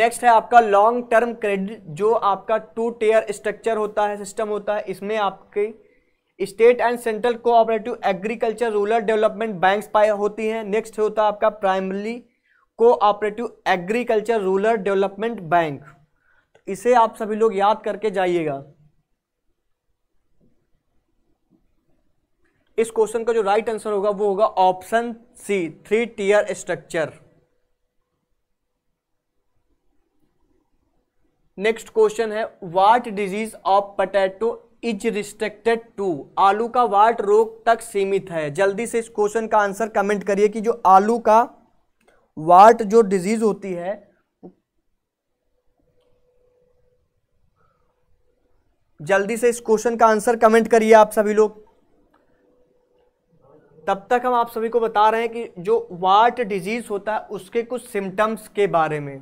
next है आपका लॉन्ग टर्म क्रेडिट जो आपका टू टीयर स्ट्रक्चर होता है सिस्टम होता है इसमें आपके state and central cooperative agriculture rural development banks पाए होती हैं नेक्स्ट होता है आपका primary cooperative agriculture rural development bank इसे आप सभी लोग याद करके जाइएगा इस क्वेश्चन का जो राइट आंसर होगा वो होगा option C three tier structure next question है wart disease of potato is restricted to आलू का वाट रोग तक सीमित है जल्दी से इस क्वेश्चन का आंसर कमेंट करिए कि जो आलू का वाट जो डिजीज होती है जल्दी से इस क्वेश्चन का आंसर कमेंट करिए आप सभी लोग तब तक हम आप सभी को बता रहे हैं कि जो वाट डिजीज होता है उसके कुछ सिम्टम्स के बारे में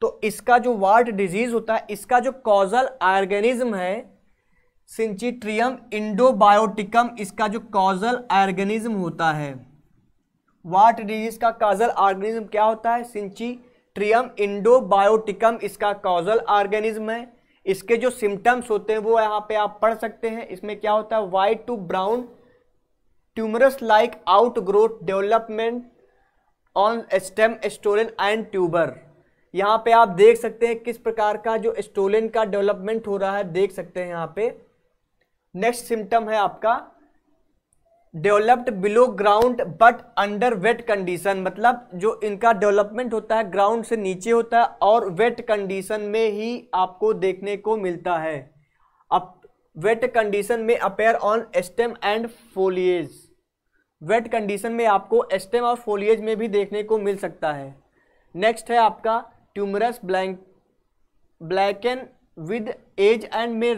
तो इसका जो वाट डिजीज होता है इसका जो कॉजल ऑर्गेनिज्म है सिंचिट्रियम इंडोबायोटिकम इसका जो कॉजल ऑर्गेनिज्म होता है वाट डिजीज का कॉजल ऑर्गेनिज्म क्या होता है सिंचिट्रियम इंडोबायोटिकम इसका कॉजल ऑर्गेनिज्म है इसके जो सिम्टम्स होते हैं वो यहाँ पे आप पढ़ सकते हैं इसमें क्या होता है white to brown tumorous like out growth development on stem stolon and tuber यहाँ पे आप देख सकते हैं किस प्रकार का जो स्टोलन का डेवलपमेंट हो रहा है देख सकते हैं यहाँ पे नेक्स्ट सिम्टम है आपका developed below ground but under wet condition मतलब जो इनका डेवलपमेंट होता है ग्राउंड से नीचे होता है और वेट कंडीशन में ही आपको देखने को मिलता है अब वेट कंडीशन में appear on stem and foliage wet condition में आपको एस्टेम और फोलियज में भी देखने को मिल सकता है नेक्स्ट है आपका tumorous blank blacken with age and may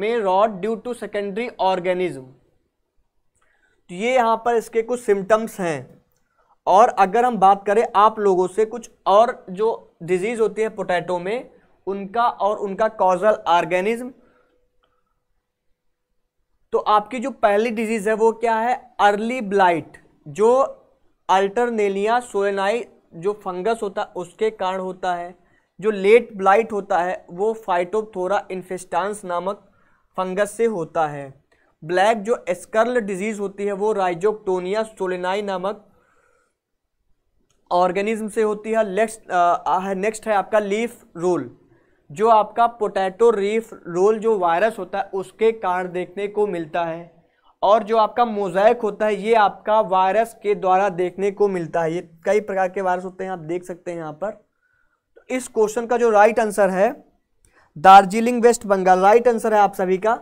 may rot due to secondary organism तो ये यहाँ पर इसके कुछ सिम्टम्स हैं और अगर हम बात करें आप लोगों से कुछ और जो डिजीज़ होती है पोटैटो में उनका और उनका कॉजल ऑर्गेनिज्म तो आपकी जो पहली डिजीज़ है वो क्या है अर्ली ब्लाइट जो अल्टरनेलिया सोलेनाई जो फंगस होता है उसके कारण होता है जो लेट ब्लाइट होता है वो फाइटोथोरा इन्फेस्टांस नामक फंगस से होता है ब्लैक जो एस्कर्ल डिजीज़ होती है वो राइजोक्टोनिया सोलेनाई नामक ऑर्गेनिज्म से होती है नेक्स्ट नेक्स्ट uh, uh, है आपका लीफ रोल जो आपका पोटैटो रीफ रोल जो वायरस होता है उसके कारण देखने को मिलता है और जो आपका मोजाइक होता है ये आपका वायरस के द्वारा देखने को मिलता है ये कई प्रकार के वायरस होते हैं आप देख सकते हैं यहाँ पर तो इस क्वेश्चन का जो राइट आंसर है Darjeeling West Bengal right answer है आप सभी का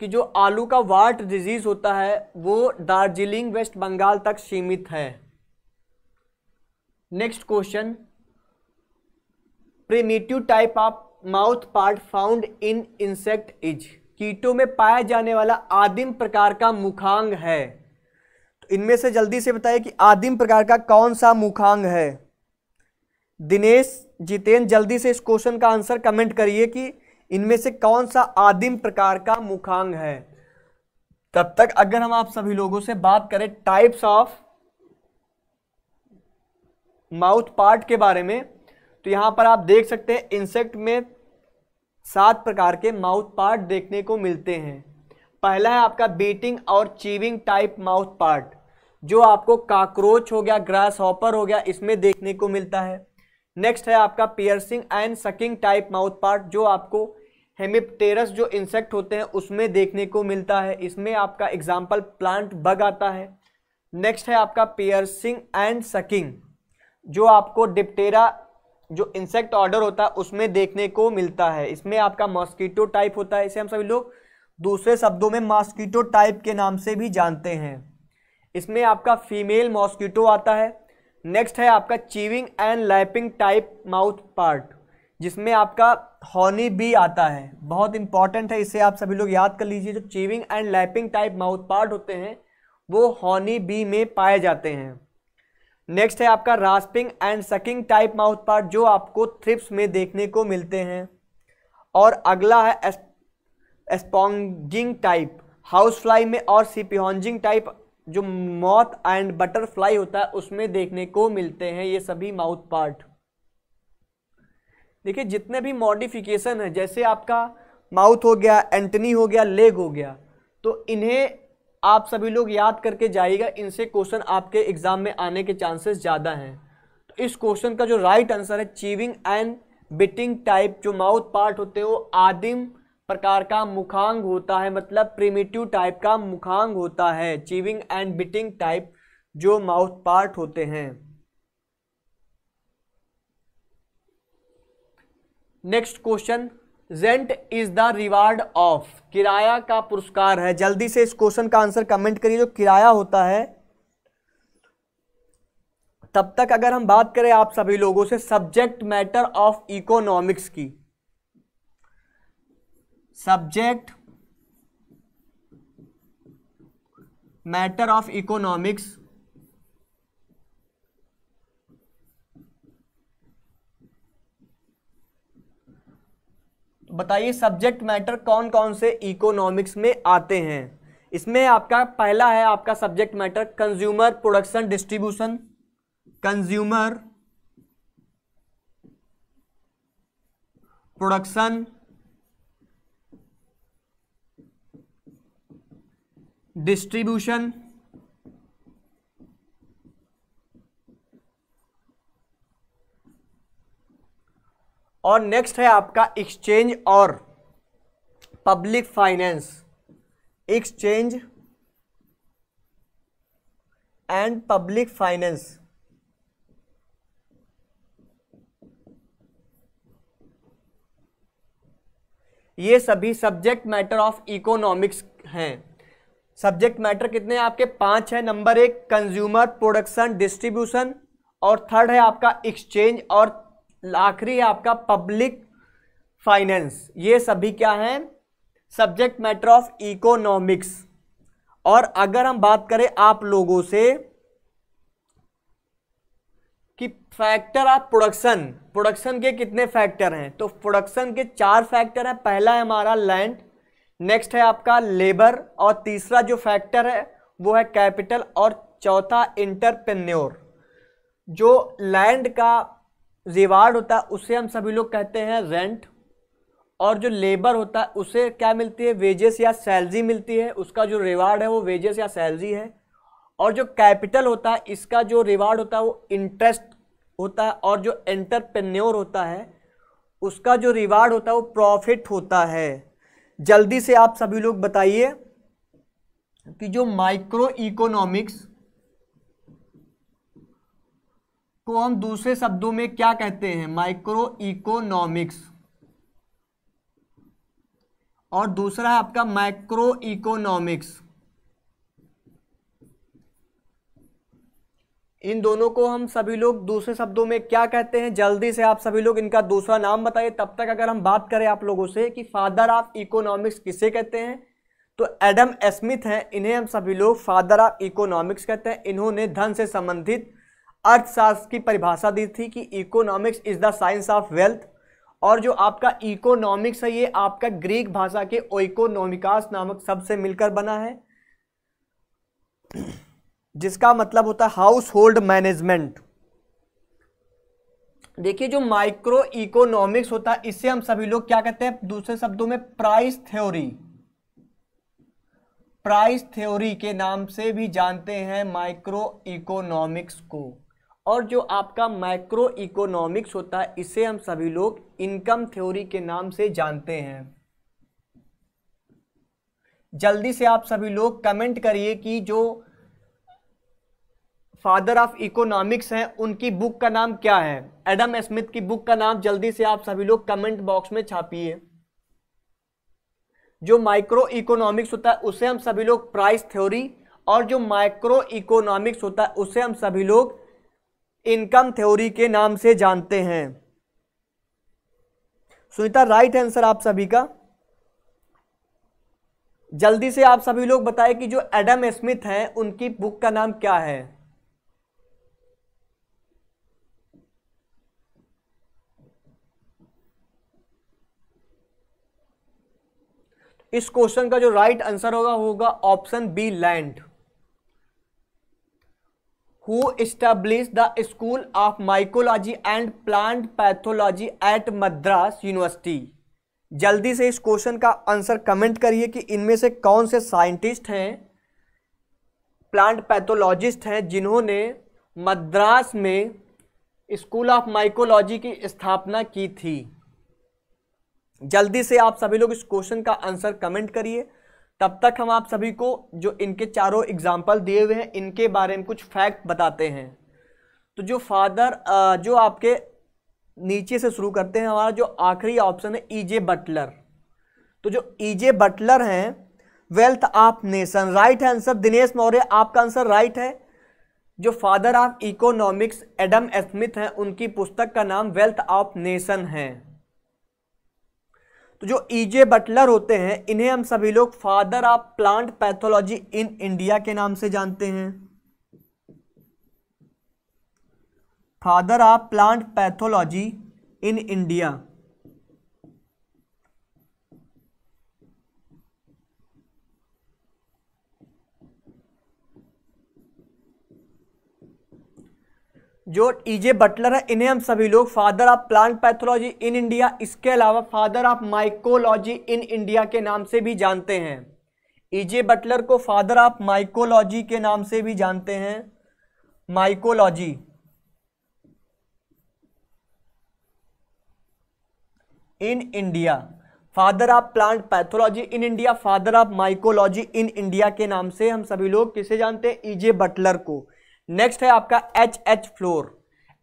कि जो आलू का वार्ट डिजीज होता है वो दार्जिलिंग वेस्ट बंगाल तक सीमित है next question primitive type of mouth part found in insect is कीटों में पाया जाने वाला आदिम प्रकार का मुखांग है तो इनमें से जल्दी से बताइए कि आदिम प्रकार का कौन सा मुखांग है दिनेश जितेंद्र जल्दी से इस क्वेश्चन का आंसर कमेंट करिए कि इनमें से कौन सा आदिम प्रकार का मुखांग है तब तक अगर हम आप सभी लोगों से बात करें टाइप्स ऑफ माउथ पार्ट के बारे में तो यहाँ पर आप देख सकते हैं इंसेक्ट में सात प्रकार के माउथ पार्ट देखने को मिलते हैं पहला है आपका बीटिंग और चीविंग टाइप माउथ पार्ट जो आपको काकरोच हो गया ग्रास हॉपर हो गया इसमें देखने को मिलता है नेक्स्ट है आपका piercing and sucking type mouth part जो आपको हेमिप्टेरस जो इंसेक्ट होते हैं उसमें देखने को मिलता है इसमें आपका एग्जाम्पल प्लांट बग आता है नेक्स्ट है आपका पियर्सिंग एंड सकिंग जो आपको डिप्टेरा जो इंसेक्ट ऑर्डर होता है उसमें देखने को मिलता है इसमें आपका मॉस्किटो टाइप होता है इसे हम सभी लोग दूसरे शब्दों में मॉस्किटो टाइप के नाम से भी जानते हैं इसमें आपका फीमेल मॉस्किटो आता है नेक्स्ट है आपका chewing and lapping type mouth part जिसमें आपका हॉनी बी आता है बहुत इंपॉर्टेंट है इसे आप सभी लोग याद कर लीजिए जो chewing and lapping type mouth part होते हैं वो हॉनी बी में पाए जाते हैं नेक्स्ट है आपका rasping and sucking type mouth part जो आपको थ्रिप्स में देखने को मिलते हैं और अगला है एस्पोंगिंग टाइप हाउस फ्लाई में और सिपिहॉन्जिंग टाइप जो मॉथ एंड बटरफ्लाई होता है उसमें देखने को मिलते हैं ये सभी माउथ पार्ट देखिए जितने भी मॉडिफिकेशन है जैसे आपका माउथ हो गया एंटनी हो गया लेग हो गया तो इन्हें आप सभी लोग याद करके जाइएगा इनसे क्वेश्चन आपके एग्जाम में आने के चांसेस ज़्यादा हैं तो इस क्वेश्चन का जो राइट आंसर है चीविंग एंड बिटिंग टाइप जो माउथ पार्ट होते हैं वो आदिम प्रकार का मुखांग होता है मतलब प्रिमिटिव टाइप का मुखांग होता है चीविंग एंड बिटिंग टाइप जो माउथ पार्ट होते हैं next question rent is the reward of किराया का पुरस्कार है जल्दी से इस क्वेश्चन का आंसर कमेंट करिए जो किराया होता है तब तक अगर हम बात करें आप सभी लोगों से सब्जेक्ट मैटर ऑफ इकोनॉमिक्स की सब्जेक्ट मैटर ऑफ इकोनॉमिक्स बताइए सब्जेक्ट मैटर कौन कौन से इकोनॉमिक्स में आते हैं इसमें आपका पहला है आपका subject matter consumer production distribution consumer production distribution और नेक्स्ट है आपका एक्सचेंज और public finance exchange and public finance ये सभी सब्जेक्ट मैटर ऑफ इकोनॉमिक्स हैं सब्जेक्ट मैटर कितने आपके पांच है नंबर एक कंज्यूमर प्रोडक्शन डिस्ट्रीब्यूशन और थर्ड है आपका एक्सचेंज और आखिरी है आपका पब्लिक फाइनेंस ये सभी क्या है सब्जेक्ट मैटर ऑफ इकोनॉमिक्स और अगर हम बात करें आप लोगों से कि फैक्टर ऑफ प्रोडक्शन प्रोडक्शन के कितने फैक्टर हैं तो प्रोडक्शन के चार फैक्टर हैं पहला है हमारा लैंड नेक्स्ट है आपका लेबर और तीसरा जो फैक्टर है वो है कैपिटल और चौथा इंटरप्रेन्योर जो लैंड का रिवार्ड होता है उसे हम सभी लोग कहते हैं रेंट और जो लेबर होता है उसे क्या मिलती है वेजेस या सैलरी मिलती है उसका जो रिवार्ड है वो वेजेस या सैलरी है और जो कैपिटल होता है इसका जो रिवार्ड होता है वो इंटरेस्ट होता है और जो एंटरप्रेन्योर होता है उसका जो रिवार्ड होता है वो प्रॉफिट होता है जल्दी से आप सभी लोग बताइए कि जो माइक्रो इकोनॉमिक्स को हम दूसरे शब्दों में क्या कहते हैं माइक्रो इकोनॉमिक्स और दूसरा है आपका माइक्रो इकोनॉमिक्स इन दोनों को हम सभी लोग दूसरे शब्दों में क्या कहते हैं जल्दी से आप सभी लोग इनका दूसरा नाम बताइए तब तक अगर हम बात करें आप लोगों से कि फादर ऑफ इकोनॉमिक्स किसे कहते हैं तो एडम स्मिथ हैं इन्हें हम सभी लोग फादर ऑफ इकोनॉमिक्स कहते हैं इन्होंने धन से संबंधित अर्थशास्त्र की परिभाषा दी थी कि economics is the science of wealth और जो आपका इकोनॉमिक्स है ये आपका ग्रीक भाषा के ओइकोनॉमिकास नामक शब्द से मिलकर बना है जिसका मतलब होता है हाउस होल्ड मैनेजमेंट देखिए जो माइक्रो इकोनॉमिक्स होता है इससे हम सभी लोग क्या कहते हैं दूसरे शब्दों में प्राइस थ्योरी प्राइस थ्योरी के नाम से भी जानते हैं माइक्रो इकोनॉमिक्स को और जो आपका माइक्रो इकोनॉमिक्स होता है इसे हम सभी लोग इनकम थ्योरी के नाम से जानते हैं जल्दी से आप सभी लोग कमेंट करिए कि जो फादर ऑफ इकोनॉमिक्स हैं उनकी बुक का नाम क्या है एडम स्मिथ की बुक का नाम जल्दी से आप सभी लोग कमेंट बॉक्स में छापिए जो माइक्रो इकोनॉमिक्स होता है उसे हम सभी लोग प्राइस थ्योरी और जो माइक्रो इकोनॉमिक्स होता है उसे हम सभी लोग इनकम थ्योरी के नाम से जानते हैं सुनीता राइट आंसर आप सभी का जल्दी से आप सभी लोग बताएं कि जो एडम स्मिथ हैं उनकी बुक का नाम क्या है इस क्वेश्चन का जो राइट आंसर होगा होगा option B land who establish the school of mycology and plant pathology at Madras University जल्दी से इस क्वेश्चन का आंसर कमेंट करिए कि इनमें से कौन से साइंटिस्ट हैं प्लांट पैथोलॉजिस्ट हैं जिन्होंने मद्रास में स्कूल ऑफ माइकोलॉजी की स्थापना की थी जल्दी से आप सभी लोग इस क्वेश्चन का आंसर कमेंट करिए तब तक हम आप सभी को जो इनके चारों एग्जाम्पल दिए हुए हैं इनके बारे में कुछ फैक्ट बताते हैं तो जो फादर जो आपके नीचे से शुरू करते हैं हमारा जो आखिरी ऑप्शन है ईजे e बटलर तो जो ईजे e बटलर हैं wealth of nation right answer Dinesh Maurya आपका आंसर राइट है जो father of economics Adam Smith हैं उनकी पुस्तक का नाम वेल्थ ऑफ नेशन है तो जो ईजे e बटलर होते हैं इन्हें हम सभी लोग father of plant pathology in India के नाम से जानते हैं father of plant pathology in India जो ईजे बटलर है इन्हें हम सभी लोग father of plant pathology in India इसके अलावा father of mycology in India के नाम से भी जानते हैं ईजे e बटलर को फादर ऑफ माइकोलॉजी के नाम से भी जानते हैं mycology in India father of plant pathology in India father of mycology in India के नाम से हम सभी लोग किसे जानते हैं ईजे e बटलर को नेक्स्ट है आपका H H Flor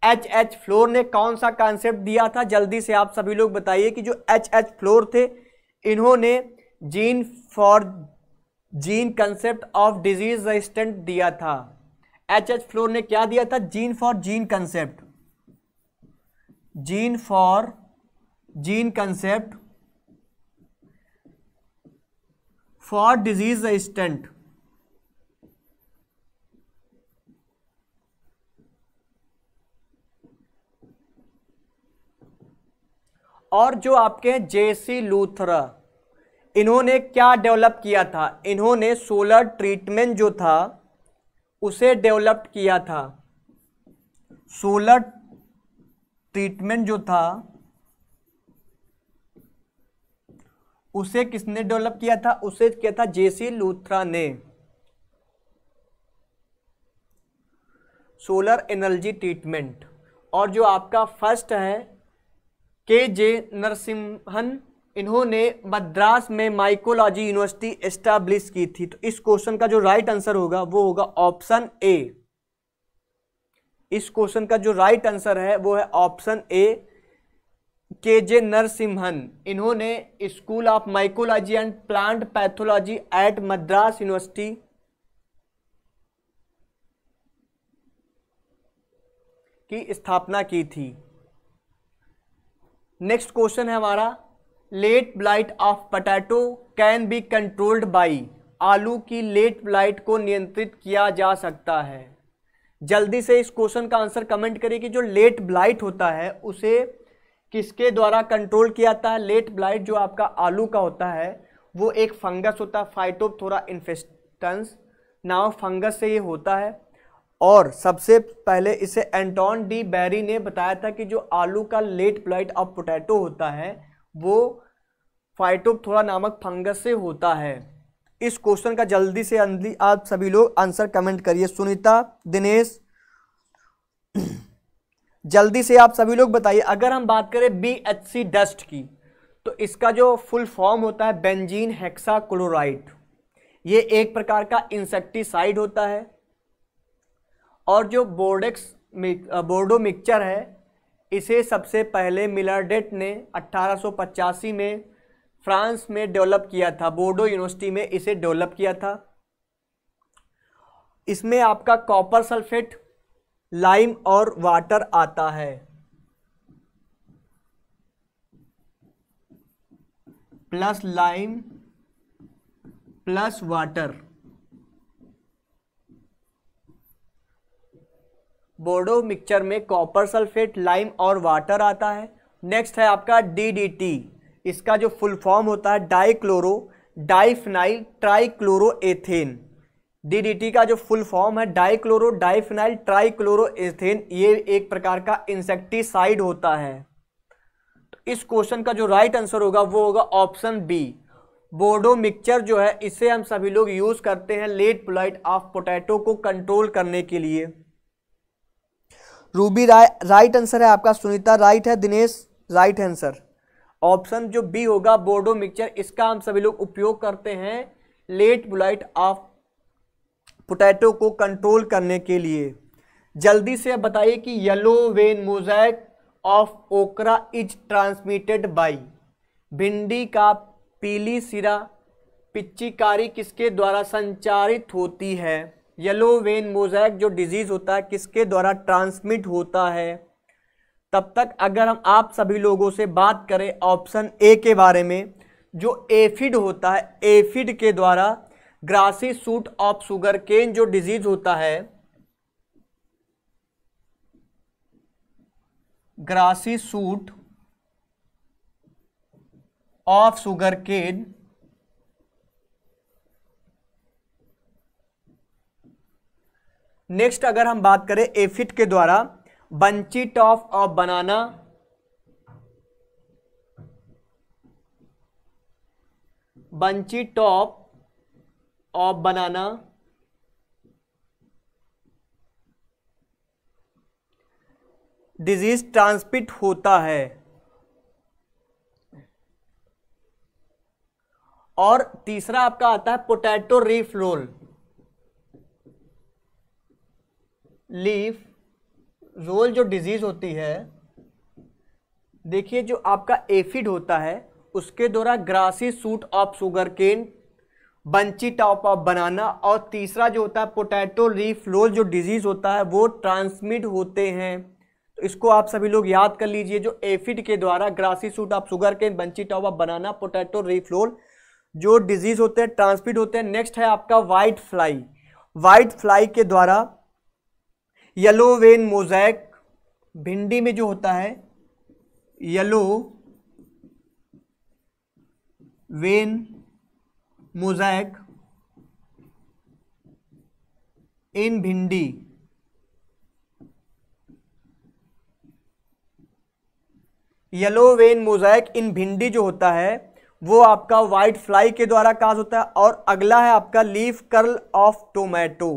H H Flor ने कौन सा कॉन्सेप्ट दिया था जल्दी से आप सभी लोग बताइए कि जो एच एच फ्लोर थे इन्होंने gene for gene concept of disease resistant दिया था एच एच फ्लोर ने क्या दिया था gene for gene concept gene for gene concept for disease resistant और जो आपके जेसी लूथरा इन्होंने क्या डेवलप किया था इन्होंने सोलर ट्रीटमेंट जो था उसे डेवलप किया था सोलर ट्रीटमेंट जो था उसे किसने डेवलप किया था उसे किया था जेसी लूथरा ने सोलर एनर्जी ट्रीटमेंट और जो आपका फर्स्ट है के जे नरसिम्हन इन्होंने मद्रास में माइकोलॉजी यूनिवर्सिटी एस्टाब्लिश की थी तो इस क्वेश्चन का जो राइट आंसर होगा वो होगा ऑप्शन ए इस क्वेश्चन का जो राइट आंसर है वो है ऑप्शन ए के जे नरसिम्हन इन्होंने school of mycology and plant pathology at Madras University की स्थापना की थी नेक्स्ट क्वेश्चन है हमारा late blight of potato can be controlled by आलू की लेट ब्लाइट को नियंत्रित किया जा सकता है जल्दी से इस क्वेश्चन का आंसर कमेंट करें कि जो लेट ब्लाइट होता है उसे किसके द्वारा कंट्रोल किया जाता है लेट ब्लाइट जो आपका आलू का होता है वो एक फंगस होता है फाइटोप थोड़ा इन्फेस्टन्स नाव फंगस से ये होता है और सबसे पहले इसे एंटोन डी बैरी ने बताया था कि जो आलू का लेट ब्लाइट ऑफ पोटैटो होता है वो फाइटोपथोरा नामक फंगस से होता है इस क्वेश्चन का जल्दी से जल्दी आप सभी लोग आंसर कमेंट करिए सुनीता दिनेश जल्दी से आप सभी लोग बताइए अगर हम बात करें बी एच सी डस्ट की तो इसका जो फुल फॉर्म होता है बेंजीन हेक्सा क्लोराइड ये एक प्रकार का इंसेक्टिसाइड होता है और जो बोर्डेक्स बोर्डो मिक्सचर है इसे सबसे पहले मिलरडेट ने अट्ठारह में फ्रांस में डेवलप किया था बोर्डो यूनिवर्सिटी में इसे डेवलप किया था इसमें आपका कॉपर सल्फेट लाइम और वाटर आता है प्लस लाइम प्लस वाटर बोडो मिक्सचर में कॉपर सल्फेट लाइम और वाटर आता है नेक्स्ट है आपका डी इसका जो फुल फॉर्म होता है डाईक्लोरो डाइफनाइल ट्राइक्लोरोएथेन डी का जो फुल फॉर्म है डाईक्लोरो डाइफनाइल ट्राइक्लोरोएथेन ये एक प्रकार का इंसेक्टिसाइड होता है तो इस क्वेश्चन का जो राइट आंसर होगा वो होगा ऑप्शन बी बोडो मिक्सचर जो है इसे हम सभी लोग यूज़ करते हैं लेट प्लाइट ऑफ पोटैटो को कंट्रोल करने के लिए रूबी राय राइट आंसर है आपका सुनीता राइट है दिनेश राइट आंसर ऑप्शन जो बी होगा बोर्डो मिक्सचर इसका हम सभी लोग उपयोग करते हैं लेट बुलाइट ऑफ पोटैटो को कंट्रोल करने के लिए जल्दी से बताइए कि yellow vein mosaic of okra is transmitted by भिंडी का पीली सिरा पिच्चीकारी किसके द्वारा संचारित होती है येलो वेन मोजैक जो डिजीज़ होता है किसके द्वारा ट्रांसमिट होता है तब तक अगर हम आप सभी लोगों से बात करें ऑप्शन ए के बारे में जो एफिड होता है एफिड के द्वारा grassy shoot of sugarcane जो डिजीज होता है grassy shoot of sugarcane next अगर हम बात करें एफिट के द्वारा bunchy top of banana bunchy top of banana disease transmit होता है और तीसरा आपका आता है पोटैटो रोल लीफ रोल जो डिजीज़ होती है देखिए जो आपका एफिड होता है उसके द्वारा grassy shoot of sugarcane bunchy top of banana और तीसरा जो होता है पोटैटो लीफ रोल जो डिजीज़ होता है वो ट्रांसमिट होते हैं तो इसको आप सभी लोग याद कर लीजिए जो एफिड के द्वारा grassy shoot of sugarcane bunchy top of banana potato leaf roll जो डिजीज़ होते हैं ट्रांसमिट होते हैं नेक्स्ट है आपका वाइट फ्लाई वाइट फ्लाई के द्वारा येलो वेन मोजैक भिंडी में जो होता है येलो वेन मोजैक इन भिंडी येलो वेन मोजैक इन भिंडी जो होता है वो आपका वाइट फ्लाई के द्वारा काज होता है और अगला है आपका लीफ कर्ल ऑफ टोमेटो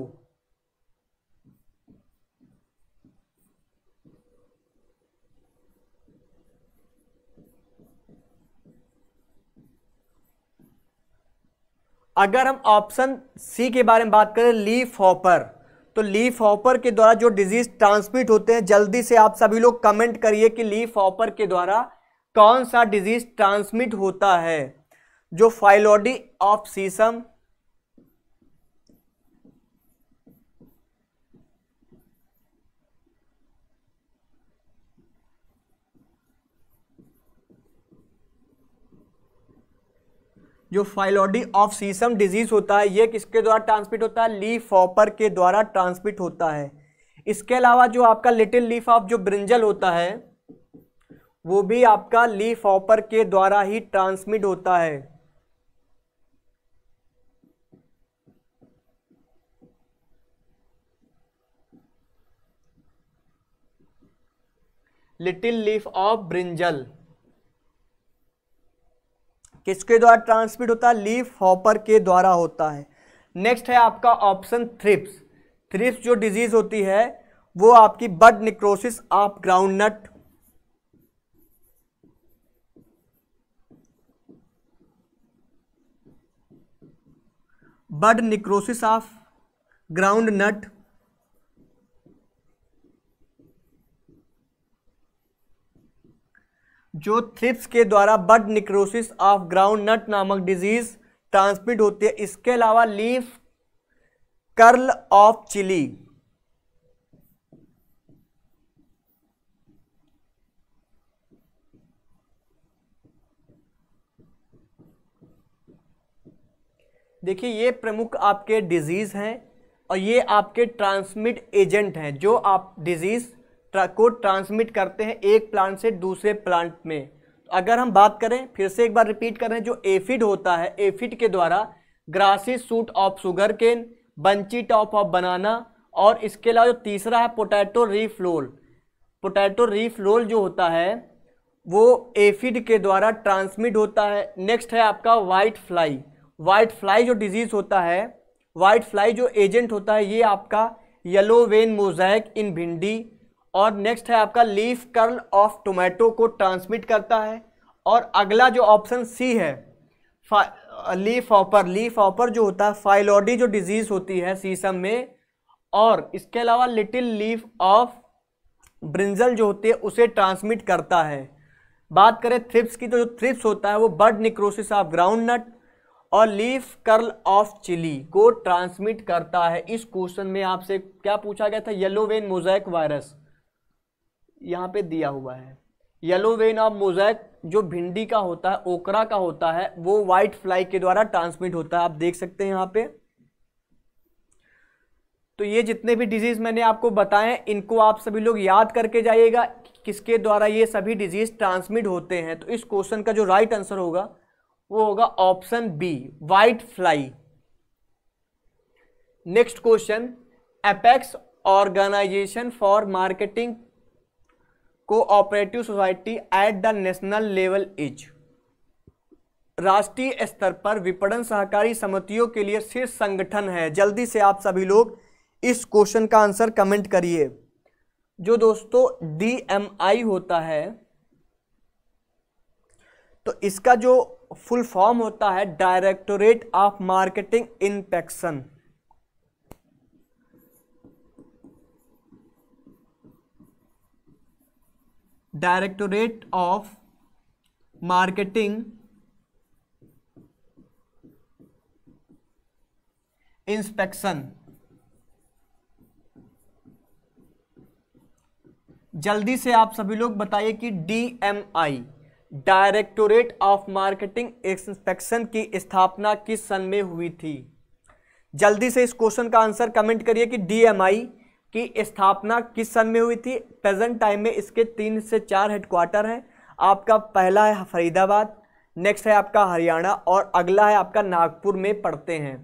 अगर हम ऑप्शन सी के बारे में बात करें लीफ हॉपर तो लीफ हॉपर के द्वारा जो डिजीज ट्रांसमिट होते हैं जल्दी से आप सभी लोग कमेंट करिए कि लीफ हॉपर के द्वारा कौन सा डिजीज ट्रांसमिट होता है जो फाइलोडी ऑफ सीसम जो फाइलोडी ऑफ सीसम डिजीज़ होता है ये किसके द्वारा ट्रांसमिट होता है लीफ हॉपर के द्वारा ट्रांसमिट होता है इसके अलावा जो आपका लिटिल लीफ ऑफ जो ब्रिंजल होता है वो भी आपका लीफ हॉपर के द्वारा ही ट्रांसमिट होता है लिटिल लीफ ऑफ ब्रिंजल किसके द्वारा ट्रांसमिट होता है लीफ हॉपर के द्वारा होता है नेक्स्ट है आपका ऑप्शन थ्रिप्स थ्रिप्स जो डिजीज़ होती है वो आपकी bud necrosis of groundnut bud necrosis of groundnut जो थ्रिप्स के द्वारा bud necrosis of groundnut नामक डिजीज ट्रांसमिट होती है इसके अलावा लीफ कर्ल ऑफ चिली देखिए ये प्रमुख आपके डिजीज़ हैं और ये आपके ट्रांसमिट एजेंट हैं जो आप डिजीज़ ट्रा, को ट्रांसमिट करते हैं एक प्लांट से दूसरे प्लांट में तो अगर हम बात करें फिर से एक बार रिपीट कर रहे हैं जो एफिड होता है एफिड के द्वारा grassy shoot of sugarcane bunchy top of banana और इसके अलावा जो तीसरा है पोटैटो रीफ्लोल पोटैटो रीफ्लोल जो होता है वो एफिड के द्वारा ट्रांसमिट होता है नेक्स्ट है आपका वाइट फ्लाई वाइट फ्लाई जो डिजीज़ होता है वाइट फ्लाई जो एजेंट होता है ये आपका येलो वेन मोजैक इन भिंडी और नेक्स्ट है आपका लीफ कर्ल ऑफ टोमेटो को ट्रांसमिट करता है और अगला जो ऑप्शन सी है लीफ ऑपर लीफ ऑपर जो होता है फाइलोडी जो डिजीज़ होती है सीसम में और इसके अलावा लिटिल लीफ ऑफ ब्रिंजल जो होती है उसे ट्रांसमिट करता है बात करें थ्रिप्स की तो जो थ्रिप्स होता है वो bud necrosis of groundnut और लीफ कर्ल ऑफ चिली को ट्रांसमिट करता है इस क्वेश्चन में आपसे क्या पूछा गया था येलो वेन मोजैक वायरस यहाँ पे दिया हुआ है येलो वेन ऑफ मोजैक जो भिंडी का होता है ओकरा का होता है वो व्हाइट फ्लाई के द्वारा ट्रांसमिट होता है आप देख सकते हैं यहाँ पे तो ये जितने भी डिजीज़ मैंने आपको बताए इनको आप सभी लोग याद करके जाइएगा किसके द्वारा ये सभी डिजीज़ ट्रांसमिट होते हैं तो इस क्वेश्चन का जो राइट आंसर होगा वो होगा option B whitefly next question apex organisation for marketing cooperative society at the national level is राष्ट्रीय स्तर पर विपणन सहकारी समितियों के लिए शीर्ष संगठन है जल्दी से आप सभी लोग इस क्वेश्चन का आंसर कमेंट करिए जो दोस्तों डीएमआई होता है तो इसका जो फुल फॉर्म होता है Directorate of Marketing Inspection Directorate of Marketing Inspection जल्दी से आप सभी लोग बताइए कि DMI Directorate of Marketing Inspection की स्थापना किस सन में हुई थी जल्दी से इस क्वेश्चन का आंसर कमेंट करिए कि डीएमआई की स्थापना किस सन में हुई थी प्रेजेंट टाइम में इसके तीन से चार हेडक्वार्टर हैं आपका पहला है फरीदाबाद नेक्स्ट है आपका हरियाणा और अगला है आपका नागपुर में पड़ते हैं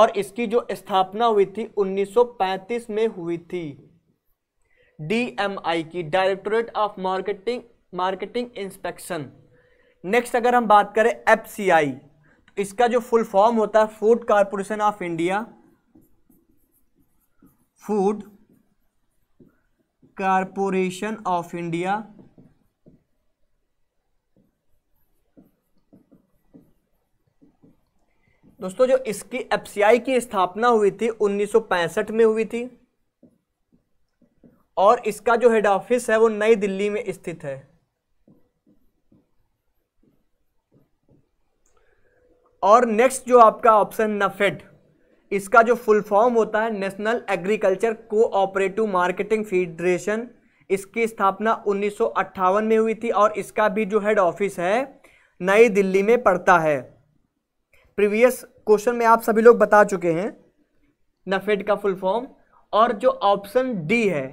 और इसकी जो स्थापना हुई थी 1935 में हुई थी डीएमआई की Directorate of Marketing Marketing Inspection next अगर हम बात करें एफसीआई तो इसका जो फुल फॉर्म होता है Food Corporation of India Food Corporation of India दोस्तों जो इसकी एफसीआई की स्थापना हुई थी 1965 में हुई थी और इसका जो हेड ऑफिस है वो नई दिल्ली में स्थित है और नेक्स्ट जो आपका ऑप्शन नफेड इसका जो फुल फॉर्म होता है national agriculture cooperative marketing Federation इसकी स्थापना उन्नीस में हुई थी और इसका भी जो हेड ऑफिस है नई दिल्ली में पड़ता है प्रीवियस क्वेश्चन में आप सभी लोग बता चुके हैं नफेड का फुल फॉर्म और जो ऑप्शन डी है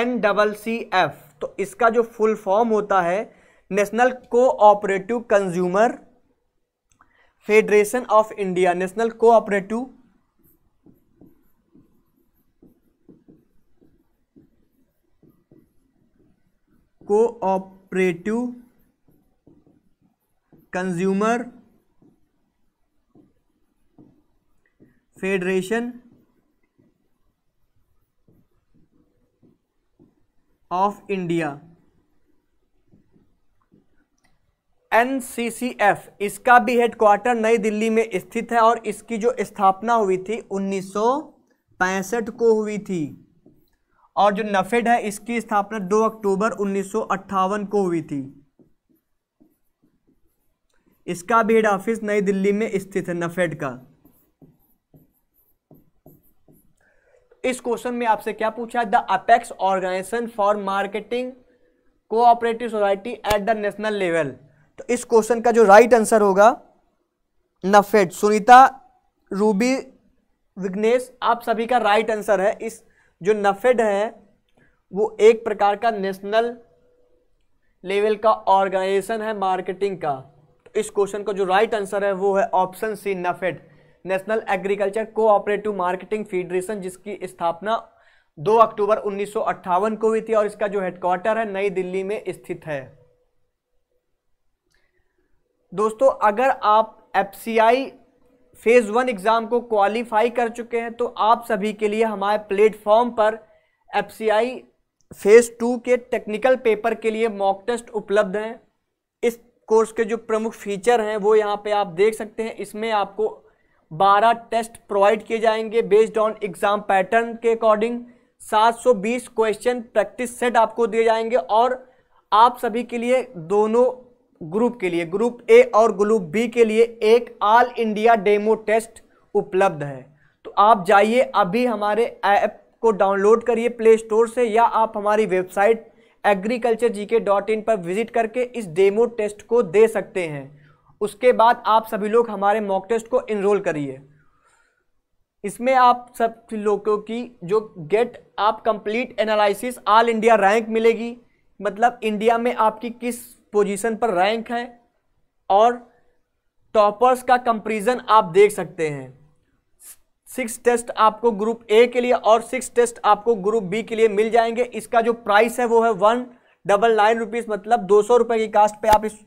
एन डबल सी एफ तो इसका जो फुल फॉर्म होता है National Cooperative Consumer Federation of India National Cooperative Cooperative Consumer Federation of India N इसका भी हेडक्वार्टर नई दिल्ली में स्थित है और इसकी जो स्थापना हुई थी 1965 को हुई थी और जो नफेड है इसकी स्थापना 2 अक्टूबर उन्नीस को हुई थी इसका भी हेड ऑफिस नई दिल्ली में स्थित है नफेड का इस क्वेश्चन में आपसे क्या पूछा है the apex organisation for marketing cooperative society at the national level तो इस क्वेश्चन का जो राइट आंसर होगा नफेड सुनीता रूबी विघ्नेश आप सभी का राइट आंसर है इस जो नफेड है वो एक प्रकार का नेशनल लेवल का ऑर्गेनाइजेशन है मार्केटिंग का तो इस क्वेश्चन का जो राइट right आंसर है वो है option C NAFED National agriculture cooperative marketing Federation जिसकी स्थापना 2 अक्टूबर उन्नीस को हुई थी और इसका जो हेडक्वार्टर है नई दिल्ली में स्थित है दोस्तों अगर आप एफ फेज़ वन एग्ज़ाम को क्वालिफाई कर चुके हैं तो आप सभी के लिए हमारे प्लेटफॉर्म पर एफ फेज़ टू के टेक्निकल पेपर के लिए मॉक टेस्ट उपलब्ध हैं इस कोर्स के जो प्रमुख फीचर हैं वो यहाँ पे आप देख सकते हैं इसमें आपको 12 टेस्ट प्रोवाइड किए जाएंगे बेस्ड ऑन एग्ज़ाम पैटर्न के अकॉर्डिंग 720 क्वेश्चन प्रैक्टिस सेट आपको दिए जाएंगे और आप सभी के लिए दोनों ग्रुप के लिए ग्रुप ए और ग्रुप बी के लिए एक ऑल इंडिया डेमो टेस्ट उपलब्ध है तो आप जाइए अभी हमारे ऐप को डाउनलोड करिए प्ले स्टोर से या आप हमारी वेबसाइट एग्रीकल्चर जी के डॉट इन पर विजिट करके इस डेमो टेस्ट को दे सकते हैं उसके बाद आप सभी लोग हमारे मॉक टेस्ट को इनरोल करिए इसमें आप सब लोगों की जो गेट आप complete analysis all India rank मिलेगी मतलब इंडिया में आपकी किस पोजीशन पर रैंक है और टॉपर्स का कंपेरिजन आप देख सकते हैं सिक्स टेस्ट आपको ग्रुप ए के लिए और सिक्स टेस्ट आपको ग्रुप बी के लिए मिल जाएंगे इसका जो प्राइस है वो है वन डबल नाइन रुपीज़ मतलब दो सौ रुपये की कास्ट पे आप इस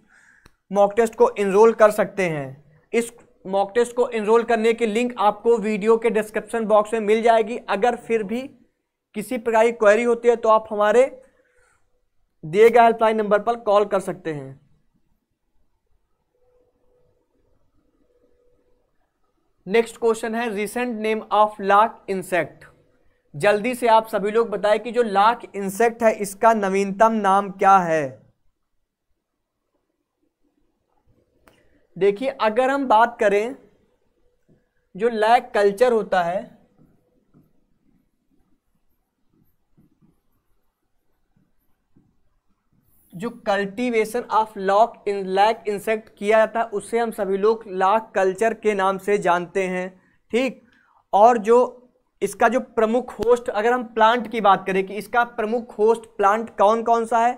मॉक टेस्ट को इनरोल कर सकते हैं इस मॉक टेस्ट को इनरोल करने की लिंक आपको वीडियो के डिस्क्रिप्शन बॉक्स में मिल जाएगी अगर फिर भी किसी प्रकार की क्वेरी होती है तो आप हमारे दिए गए हेल्पलाइन नंबर पर कॉल कर सकते हैं नेक्स्ट क्वेश्चन है recent name of lac insect जल्दी से आप सभी लोग बताएं कि जो लाख इंसेक्ट है इसका नवीनतम नाम क्या है देखिए अगर हम बात करें जो लैक कल्चर होता है जो cultivation of lac in lac insect किया जाता है उसे हम सभी लोग लॉक कल्चर के नाम से जानते हैं ठीक और जो इसका जो प्रमुख होस्ट अगर हम प्लांट की बात करें कि इसका प्रमुख होस्ट प्लांट कौन कौन सा है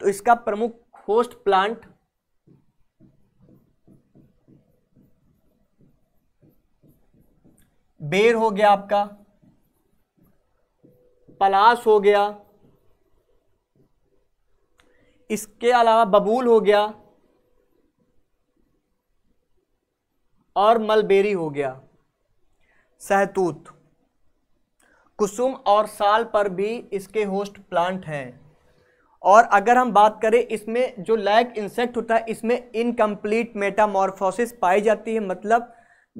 तो इसका प्रमुख होस्ट प्लांट बेर हो गया आपका पलास हो गया इसके अलावा बबूल हो गया और मलबेरी हो गया सहतूत कुसुम और साल पर भी इसके होस्ट प्लांट हैं और अगर हम बात करें इसमें जो लैग इंसेक्ट होता है इसमें इनकम्प्लीट मेटामॉर्फोसिस पाई जाती है मतलब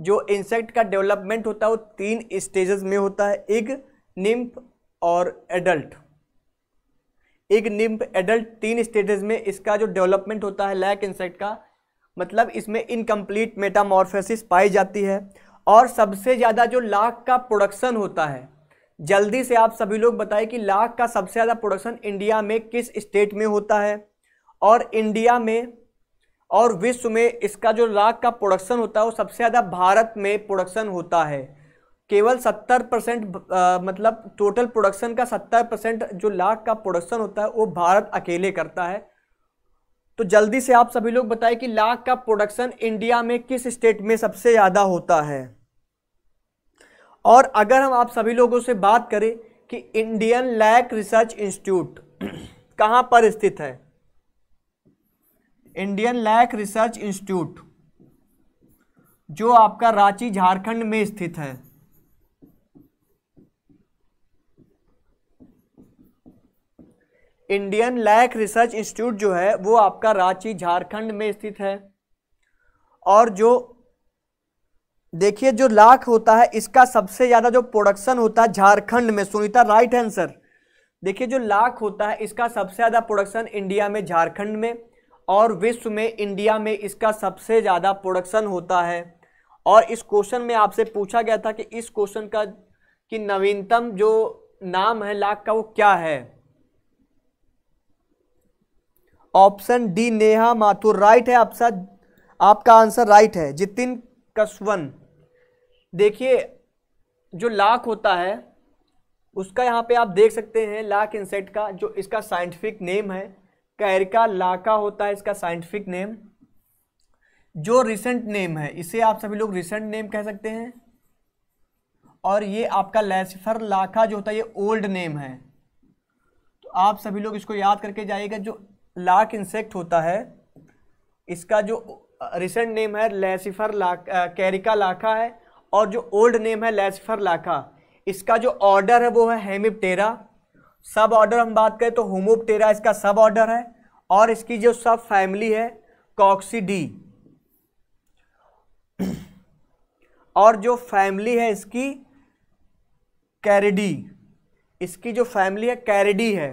जो इंसेक्ट का डेवलपमेंट होता है वो तीन स्टेजेस में होता है इग निम्फ और एडल्ट एक निम्ब एडल्ट तीन स्टेजेस में इसका जो डेवलपमेंट होता है लैक इंसेक्ट का मतलब इसमें इनकम्प्लीट मेटामॉर्फेसिस पाई जाती है और सबसे ज़्यादा जो लाख का प्रोडक्शन होता है जल्दी से आप सभी लोग बताएं कि लाख का सबसे ज़्यादा प्रोडक्शन इंडिया में किस स्टेट में होता है और इंडिया में और विश्व में इसका जो लाख का प्रोडक्शन होता है वो सबसे ज़्यादा भारत में प्रोडक्शन होता है केवल 70 परसेंट मतलब टोटल प्रोडक्शन का 70 परसेंट जो लाख का प्रोडक्शन होता है वो भारत अकेले करता है तो जल्दी से आप सभी लोग बताएं कि लाख का प्रोडक्शन इंडिया में किस स्टेट में सबसे ज़्यादा होता है और अगर हम आप सभी लोगों से बात करें कि इंडियन लैक रिसर्च इंस्टीट्यूट कहाँ पर स्थित है इंडियन लैक रिसर्च इंस्टीट्यूट जो आपका रांची झारखंड में स्थित है इंडियन लैक रिसर्च इंस्टीट्यूट जो है वो आपका रांची झारखंड में स्थित है और जो देखिए जो लाख होता है इसका सबसे ज़्यादा जो प्रोडक्शन होता है झारखंड में सुनीता राइट आंसर देखिए जो लाख होता है इसका सबसे ज़्यादा प्रोडक्शन इंडिया में झारखंड में और विश्व में इंडिया में इसका सबसे ज़्यादा प्रोडक्शन होता है और इस क्वेश्चन में आपसे पूछा गया था कि इस क्वेश्चन का कि नवीनतम जो नाम है लाख का वो क्या है option D Neha Mathur right है आपका आपका आंसर राइट है जितिन कसवन देखिए जो लाख होता है उसका यहाँ पे आप देख सकते हैं लाख इंसेट का जो इसका साइंटिफिक नेम है कैरका लाका होता है इसका साइंटिफिक नेम जो रिसेंट नेम है इसे आप सभी लोग रिसेंट नेम कह सकते हैं और ये आपका लेसिफर लाखा जो होता है ये ओल्ड नेम है तो आप सभी लोग इसको याद करके जाइएगा जो लाक इंसेक्ट होता है इसका जो रिसेंट नेम है लेसिफर लाक कैरिका लाखा है और जो ओल्ड नेम है लेसिफर लाखा इसका जो ऑर्डर है वो है हेमिप्टेरा सब ऑर्डर हम बात करें तो होमोप्टेरा इसका सब ऑर्डर है और इसकी जो सब फैमिली है कॉक्सीडी और जो फैमिली है इसकी कैरिडी इसकी जो फैमिली है कैरिडी है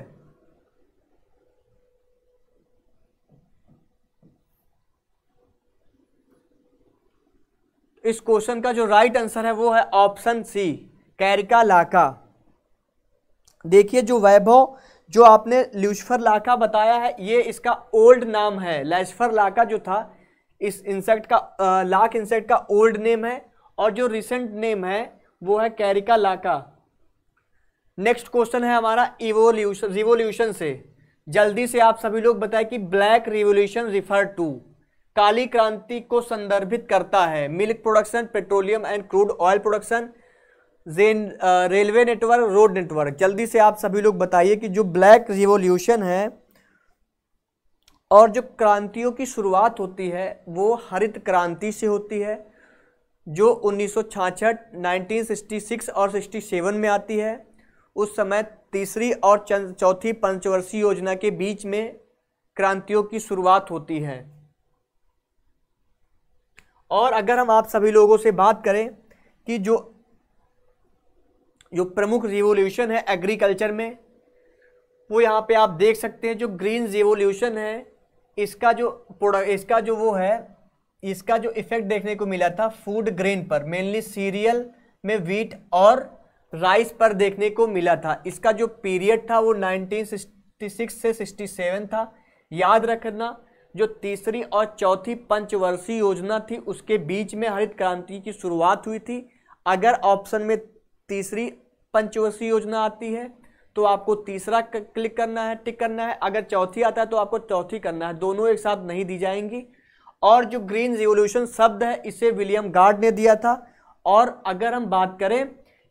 इस क्वेश्चन का जो राइट आंसर है वो है ऑप्शन सी कैरिका लाका देखिए जो वैभव जो आपने ल्यूशफर लाका बताया है ये इसका ओल्ड नाम है लैसफर लाका जो था इस इंसेक्ट का आ, लाक इंसेक्ट का ओल्ड नेम है और जो रिसेंट नेम है वो है कैरिका लाका नेक्स्ट क्वेश्चन है हमारा इवोल्यूशन रिवोल्यूशन से जल्दी से आप सभी लोग बताएं कि ब्लैक रिवोल्यूशन रिफर टू काली क्रांति को संदर्भित करता है milk production petroleum and crude oil production जेन रेलवे नेटवर्क रोड नेटवर्क जल्दी से आप सभी लोग बताइए कि जो ब्लैक रिवोल्यूशन है और जो क्रांतियों की शुरुआत होती है वो हरित क्रांति से होती है जो 1966, 1966 और 67 में आती है उस समय तीसरी और चौथी पंचवर्षीय योजना के बीच में क्रांतियों की शुरुआत होती है और अगर हम आप सभी लोगों से बात करें कि जो जो प्रमुख रिवोल्यूशन है एग्रीकल्चर में वो यहाँ पे आप देख सकते हैं जो ग्रीन रिवोल्यूशन है इसका जो प्रोडक्ट इसका जो वो है इसका जो इफ़ेक्ट देखने को मिला था फूड ग्रेन पर मेनली सीरियल में वीट और राइस पर देखने को मिला था इसका जो पीरियड था वो 1966 से 67 था याद रखना जो तीसरी और चौथी पंचवर्षीय योजना थी उसके बीच में हरित क्रांति की शुरुआत हुई थी अगर ऑप्शन में तीसरी पंचवर्षीय योजना आती है तो आपको तीसरा क्लिक करना है टिक करना है अगर चौथी आता है तो आपको चौथी करना है दोनों एक साथ नहीं दी जाएंगी और जो ग्रीन रिवोल्यूशन शब्द है इसे विलियम गार्ड ने दिया था और अगर हम बात करें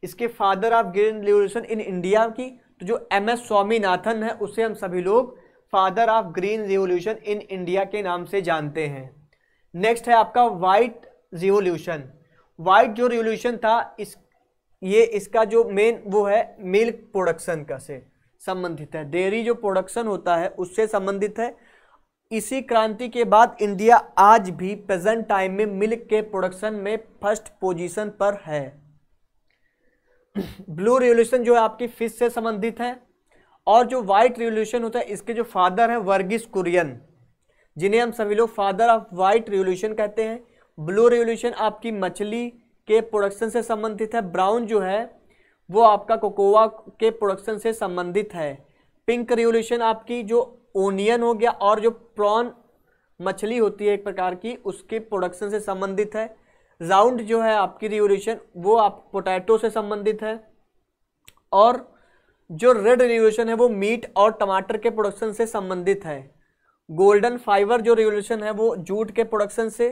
इसके father of green revolution in India की तो जो एम एस स्वामीनाथन है उसे हम सभी लोग father of green revolution in India के नाम से जानते हैं नेक्स्ट है आपका वाइट रिवोल्यूशन वाइट जो रिवोल्यूशन था इस ये इसका जो मेन वो है मिल्क प्रोडक्शन का से संबंधित है डेयरी जो प्रोडक्शन होता है उससे संबंधित है इसी क्रांति के बाद इंडिया आज भी प्रेजेंट टाइम में मिल्क के प्रोडक्शन में फर्स्ट पोजीशन पर है ब्लू रिवोल्यूशन जो है आपकी फिश से संबंधित है और जो वाइट रिवोल्यूशन होता है इसके जो फादर हैं वर्गीस कुरियन जिन्हें हम सभी लोग फादर ऑफ वाइट रिवोल्यूशन कहते हैं ब्लू रिवोल्यूशन आपकी मछली के प्रोडक्शन से संबंधित है ब्राउन जो है वो आपका कोकोवा के प्रोडक्शन से संबंधित है पिंक रिवोल्यूशन आपकी जो ओनियन हो गया और जो प्रॉन मछली होती है एक प्रकार की उसके प्रोडक्शन से संबंधित है राउंड जो है आपकी रिवोल्यूशन वो आप पोटैटो से संबंधित है और जो रेड रेवोल्यूशन है वो मीट और टमाटर के प्रोडक्शन से संबंधित है गोल्डन फाइबर जो रेवोल्यूशन है वो जूट के प्रोडक्शन से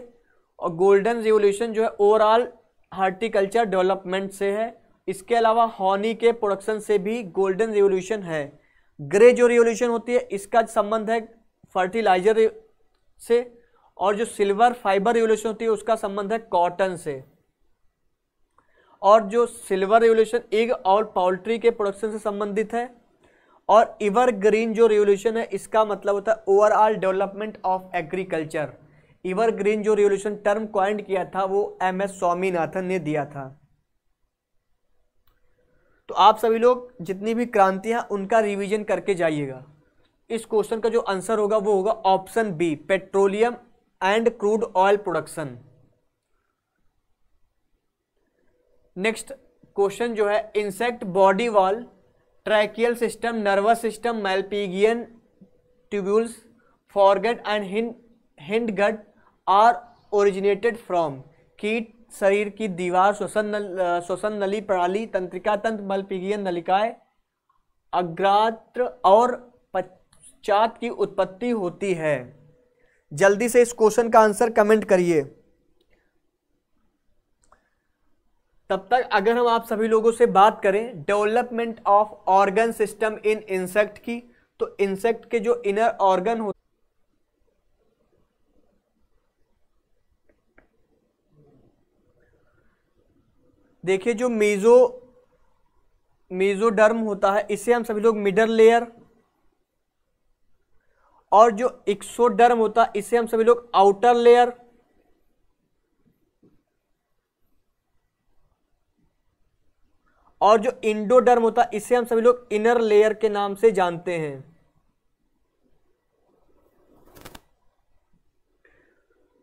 और गोल्डन रेवोल्यूशन जो है ओवरऑल हार्टिकल्चर डेवलपमेंट से है इसके अलावा हॉनी के प्रोडक्शन से भी गोल्डन रेवोल्यूशन है ग्रे जो रेवोल्यूशन होती है इसका संबंध है फर्टिलाइजर से और जो सिल्वर फाइबर रेवोल्यूशन होती है उसका संबंध है कॉटन से और जो सिल्वर रेवोल्यूशन एग और पोल्ट्री के प्रोडक्शन से संबंधित है और इवर ग्रीन जो रेवोल्यूशन है इसका मतलब होता है overall development of agriculture evergreen जो रेवोल्यूशन टर्म क्वाइंट किया था वो एम एस स्वामीनाथन ने दिया था तो आप सभी लोग जितनी भी क्रांतियाँ उनका रिवीजन करके जाइएगा इस क्वेश्चन का जो आंसर होगा वो होगा option B petroleum and crude oil production next question जो है insect body wall tracheal system nervous system Malpighian tubules foregut and hindgut are originated from कीट शरीर की दीवार श्वसन नल श्वसन नली प्रणाली तंत्रिका तंत्र मलपिगियन नलिकाएं अग्रात्र और पश्चात की उत्पत्ति होती है जल्दी से इस क्वेश्चन का आंसर कमेंट करिए तब तक अगर हम आप सभी लोगों से बात करें development of organ system in insect की तो इंसेक्ट के जो इनर ऑर्गन होते देखिए जो मेजो मेजोडर्म होता है इसे हम सभी लोग मिडल लेयर और जो एक्सोडर्म होता है इसे हम सभी लोग आउटर लेयर और जो इंडोडर्म होता है इसे हम सभी लोग इनर लेयर के नाम से जानते हैं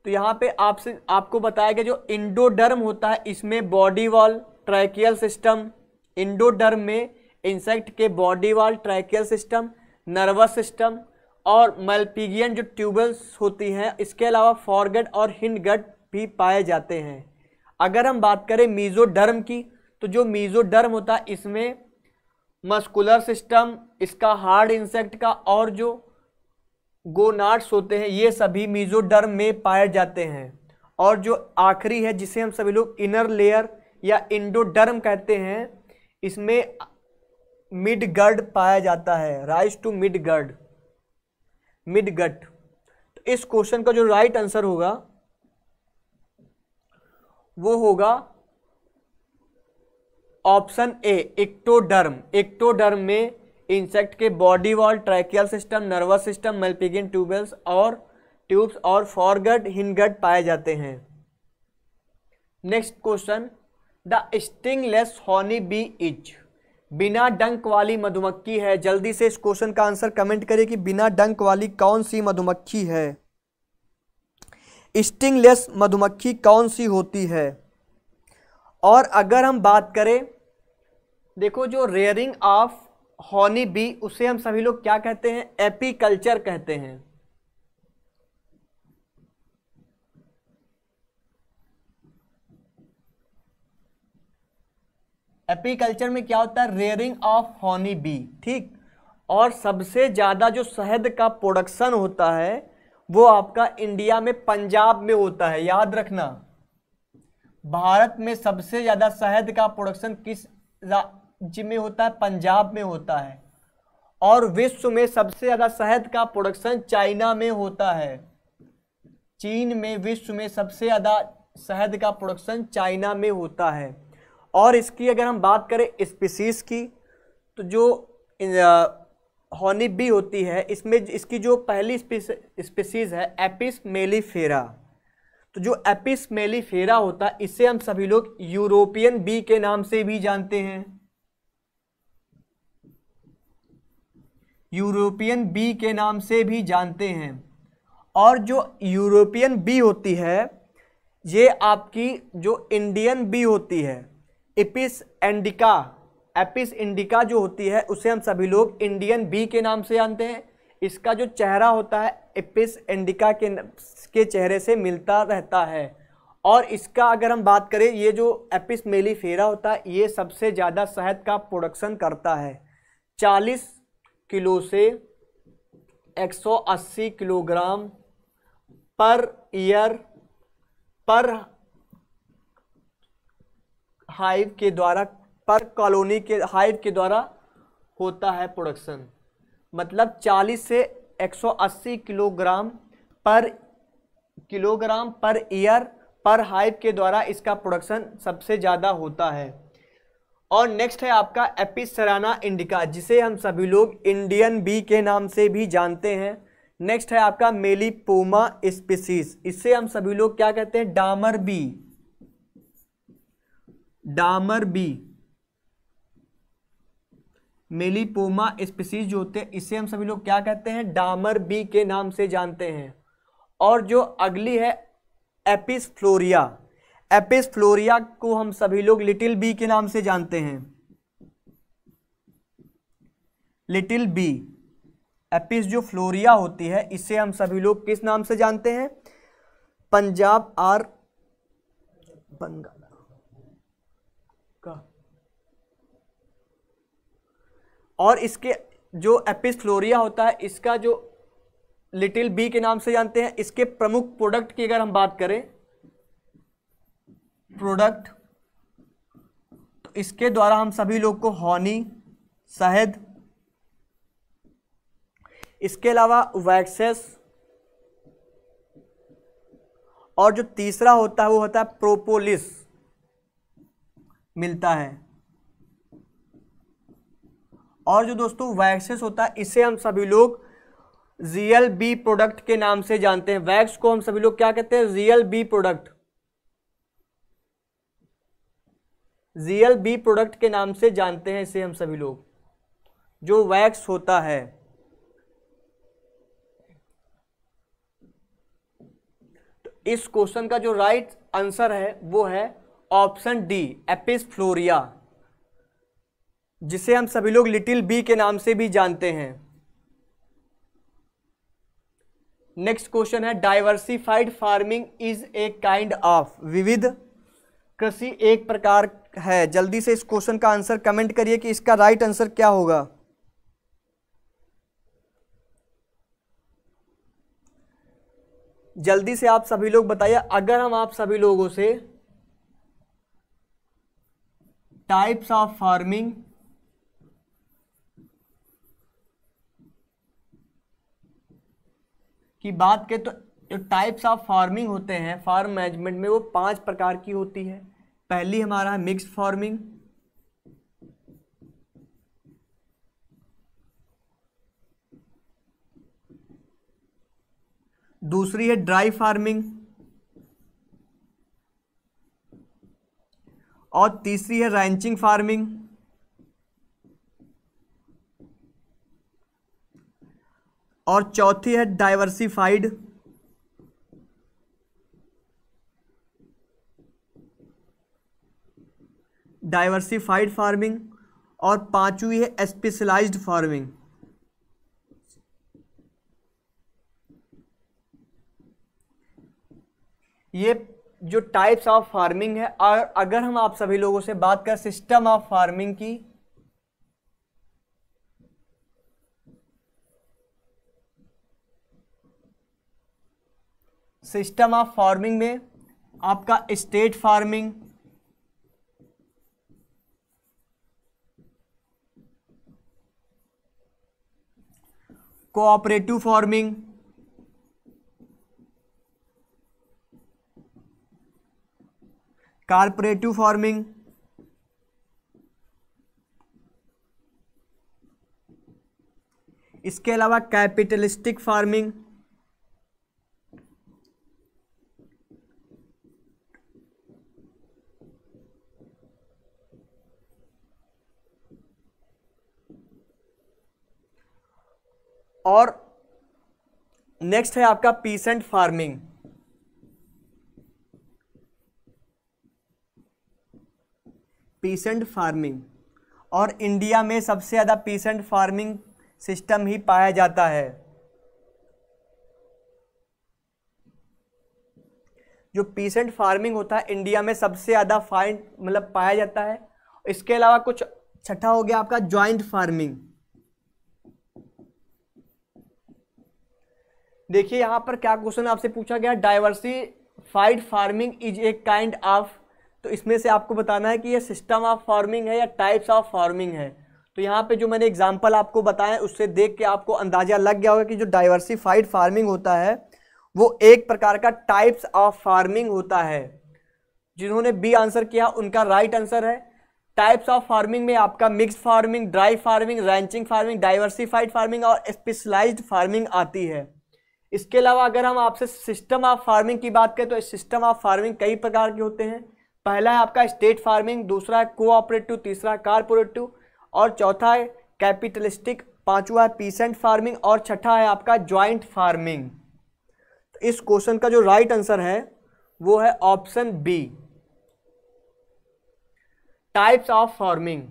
तो यहाँ पे आपसे आपको बताया गया जो इंडोडर्म होता है इसमें body wall tracheal system endoderm में इंसेक्ट के body wall tracheal system nervous system और मल्पीगियन जो ट्यूबल्स होती हैं इसके अलावा फॉरगड और हिंडगड भी पाए जाते हैं अगर हम बात करें मीजोडर्म की तो जो मीजोडर्म होता है इसमें मस्कुलर सिस्टम इसका हार्ड इंसेक्ट का और जो गोनाट्स होते हैं ये सभी मीजोडर्म में पाए जाते हैं और जो आखिरी है जिसे हम सभी लोग इनर लेयर या इंडोडर्म कहते हैं इसमें मिड गर्ड पाया जाता है rise to midgut midgut तो इस क्वेश्चन का जो राइट आंसर होगा वो होगा ऑप्शन ए इक्टोडर्म इक्टोडर्म में इंसेक्ट के body wall tracheal system nervous system Malpighian tubules और ट्यूब्स और फॉरगट हिनगट पाए जाते हैं next question the stingless honey bee is बिना डंक वाली मधुमक्खी है जल्दी से इस क्वेश्चन का आंसर कमेंट करें कि बिना डंक वाली कौन सी मधुमक्खी है स्टिंगलेस मधुमक्खी कौन सी होती है और अगर हम बात करें देखो जो रेयरिंग ऑफ हॉनी बी उसे हम सभी लोग क्या कहते हैं एपीकल्चर कहते हैं एपीकल्चर में क्या होता है रेयरिंग ऑफ हॉनी बी ठीक और सबसे ज़्यादा जो शहद का प्रोडक्शन होता है वो आपका इंडिया में पंजाब में होता है याद रखना भारत में सबसे ज़्यादा शहद का प्रोडक्शन किस में होता है पंजाब में होता है और विश्व में सबसे ज़्यादा शहद का प्रोडक्शन चाइना में होता है चीन में विश्व में सबसे ज़्यादा शहद का प्रोडक्शन चाइना में होता है और इसकी अगर हम बात करें स्पीसीज़ की तो जो हॉनी बी होती है इसमें इसकी जो पहली स्पीसीज़ है एपिस मेलीफेरा तो जो एपिस मेलीफेरा होता है इसे हम सभी लोग यूरोपियन बी के नाम से भी जानते हैं यूरोपियन बी के नाम से भी जानते हैं और जो यूरोपियन बी होती है ये आपकी जो इंडियन बी होती है एपिस एंडिका एपिस इंडिका जो होती है उसे हम सभी लोग इंडियन बी के नाम से जानते हैं इसका जो चेहरा होता है एपिस एंडिका के के चेहरे से मिलता रहता है और इसका अगर हम बात करें ये जो एपिस मेली फेरा होता है ये सबसे ज़्यादा शहद का प्रोडक्शन करता है चालीस किलो से 180 किलोग्राम पर ईयर पर हाइव के द्वारा पर कॉलोनी के हाइव के द्वारा होता है प्रोडक्शन मतलब 40 से 180 किलोग्राम पर किलोग्राम पर ईयर पर हाइव के द्वारा इसका प्रोडक्शन सबसे ज़्यादा होता है और नेक्स्ट है आपका एपिसराना इंडिका जिसे हम सभी लोग इंडियन बी के नाम से भी जानते हैं नेक्स्ट है आपका मेलीपोमा स्पीसीज इससे हम सभी लोग क्या कहते हैं डामर बी डामर बी मेलीपोमा स्पीसीज जो होते हैं इसे हम सभी लोग क्या कहते हैं डामर बी के नाम से जानते हैं और जो अगली है एपिस फ्लोरिया एपिस फ्लोरिया को हम सभी लोग लिटिल बी के नाम से जानते हैं लिटिल बी एपिस जो फ्लोरिया होती है इसे हम सभी लोग किस नाम से जानते हैं पंजाब आर बंगाल का और इसके जो एपिस फ्लोरिया होता है इसका जो लिटिल बी के नाम से जानते हैं इसके प्रमुख प्रोडक्ट की अगर हम बात करें प्रोडक्ट तो इसके द्वारा हम सभी लोग को हॉनी शहद इसके अलावा वैक्सेस और जो तीसरा होता है वो होता है प्रोपोलिस मिलता है और जो दोस्तों वैक्सेस होता है इसे हम सभी लोग रियल बी प्रोडक्ट के नाम से जानते हैं वैक्स को हम सभी लोग क्या कहते हैं रियल बी प्रोडक्ट जीएल बी प्रोडक्ट के नाम से जानते हैं इसे हम सभी लोग जो वैक्स होता है तो इस क्वेश्चन का जो राइट आंसर है वो है ऑप्शन डी एपिस फ्लोरिया जिसे हम सभी लोग लिटिल बी के नाम से भी जानते हैं नेक्स्ट क्वेश्चन है diversified farming is a kind of विविध कृषि एक प्रकार है जल्दी से इस क्वेश्चन का आंसर कमेंट करिए कि इसका राइट आंसर क्या होगा जल्दी से आप सभी लोग बताइए अगर हम आप सभी लोगों से टाइप्स ऑफ फार्मिंग की बात करें तो जो टाइप्स ऑफ फार्मिंग होते हैं फार्म मैनेजमेंट में वो पांच प्रकार की होती है पहली हमारा है मिक्स फॉर्मिंग दूसरी है ड्राई फार्मिंग और तीसरी है रैंचिंग फार्मिंग और चौथी है डाइवर्सिफाइड डाइवर्सिफाइड फार्मिंग और पांचवी है स्पेशलाइज्ड फार्मिंग ये जो टाइप्स ऑफ फार्मिंग है और अगर हम आप सभी लोगों से बात करें सिस्टम ऑफ फार्मिंग की सिस्टम ऑफ फार्मिंग में आपका state farming cooperative farming corporative farming इसके अलावा कैपिटलिस्टिक फार्मिंग और नेक्स्ट है आपका पीसेंट फार्मिंग पीसेंट फार्मिंग और इंडिया में सबसे ज़्यादा पीसेंट फार्मिंग सिस्टम ही पाया जाता है जो पीसेंट फार्मिंग होता है इंडिया में सबसे ज़्यादा फाइंड मतलब पाया जाता है इसके अलावा कुछ छठा हो गया आपका ज्वाइंट फार्मिंग देखिए यहाँ पर क्या क्वेश्चन आपसे पूछा गया diversified farming is a kind of तो इसमें से आपको बताना है कि ये सिस्टम ऑफ फार्मिंग है या टाइप्स ऑफ फार्मिंग है तो यहाँ पे जो मैंने एग्जांपल आपको बताया उससे देख के आपको अंदाज़ा लग गया होगा कि जो डाइवर्सिफाइड फार्मिंग होता है वो एक प्रकार का टाइप्स ऑफ फार्मिंग होता है जिन्होंने बी आंसर किया उनका राइट right आंसर है टाइप्स ऑफ फार्मिंग में आपका mix farming dry farming ranching farming diversified farming और स्पेशलाइज्ड फार्मिंग आती है इसके अलावा अगर हम आपसे सिस्टम ऑफ फार्मिंग की बात करें तो सिस्टम ऑफ फार्मिंग कई प्रकार के होते हैं पहला है आपका स्टेट फार्मिंग दूसरा है कोऑपरेटिव तीसरा कारपोरेटिव और चौथा है कैपिटलिस्टिक पांचवा है पीसेंट फार्मिंग और छठा है आपका ज्वाइंट फार्मिंग तो इस क्वेश्चन का जो राइट आंसर है वो है option B types of farming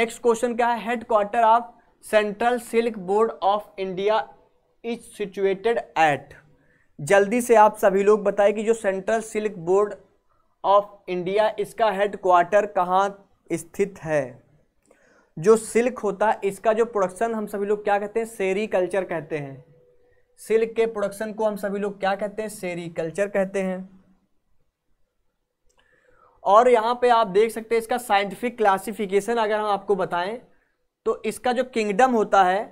next question क्या है headquarter of Central Silk Board of India is situated at जल्दी से आप सभी लोग बताएं कि जो Central Silk Board of India इसका हेड क्वार्टर कहाँ स्थित है जो सिल्क होता है इसका जो प्रोडक्शन हम सभी लोग क्या कहते हैं सेरीकल्चर कहते हैं सिल्क के प्रोडक्शन को हम सभी लोग क्या कहते हैं सेरीकल्चर कहते हैं और यहाँ पे आप देख सकते हैं इसका साइंटिफिक क्लासिफिकेशन अगर हम आपको बताएं तो इसका जो किंगडम होता है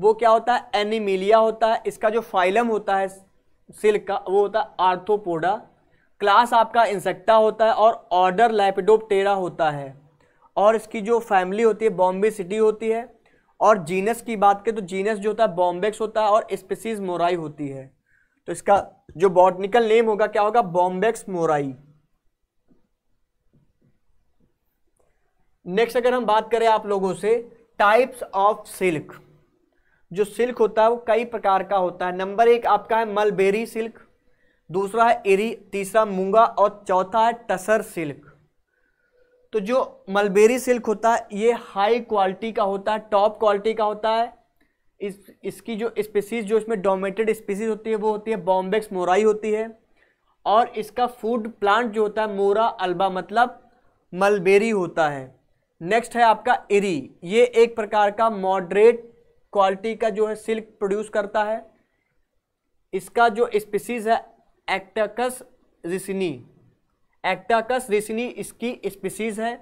वो क्या होता है एनिमिलिया होता है इसका जो फाइलम होता है सिल्क का वो होता है आर्थोपोडा क्लास आपका इंसेक्टा होता है और ऑर्डर लैपिडोपटेरा होता है और इसकी जो फैमिली होती है बॉम्बे सिटी होती है और जीनस की बात करें तो जीनस जो होता है बॉम्बेक्स होता है और स्पेसीज मोराई होती है तो इसका जो बॉटनिकल नेम होगा क्या होगा बॉम्बेक्स मोराई नेक्स्ट अगर हम बात करें आप लोगों से टाइप्स ऑफ सिल्क जो सिल्क होता है वो कई प्रकार का होता है नंबर एक आपका है मलबेरी सिल्क दूसरा है एरी तीसरा मूंगा और चौथा है टसर सिल्क तो जो मलबेरी सिल्क होता है ये हाई क्वालिटी का होता है टॉप क्वालिटी का होता है इस इसकी जो स्पीसीज जो इसमें डोमेटेड स्पीसीज होती है वो होती है बॉम्बेक्स मोराई होती है और इसका फूड प्लांट जो होता है मोरा अल्बा मतलब मलबेरी होता है नेक्स्ट है आपका एरी ये एक प्रकार का मॉडरेट क्वालिटी का जो है सिल्क प्रोड्यूस करता है इसका जो स्पीसीज है एक्टाकस रिसनी एक्टाकस रिसनी इसकी स्पीसीज है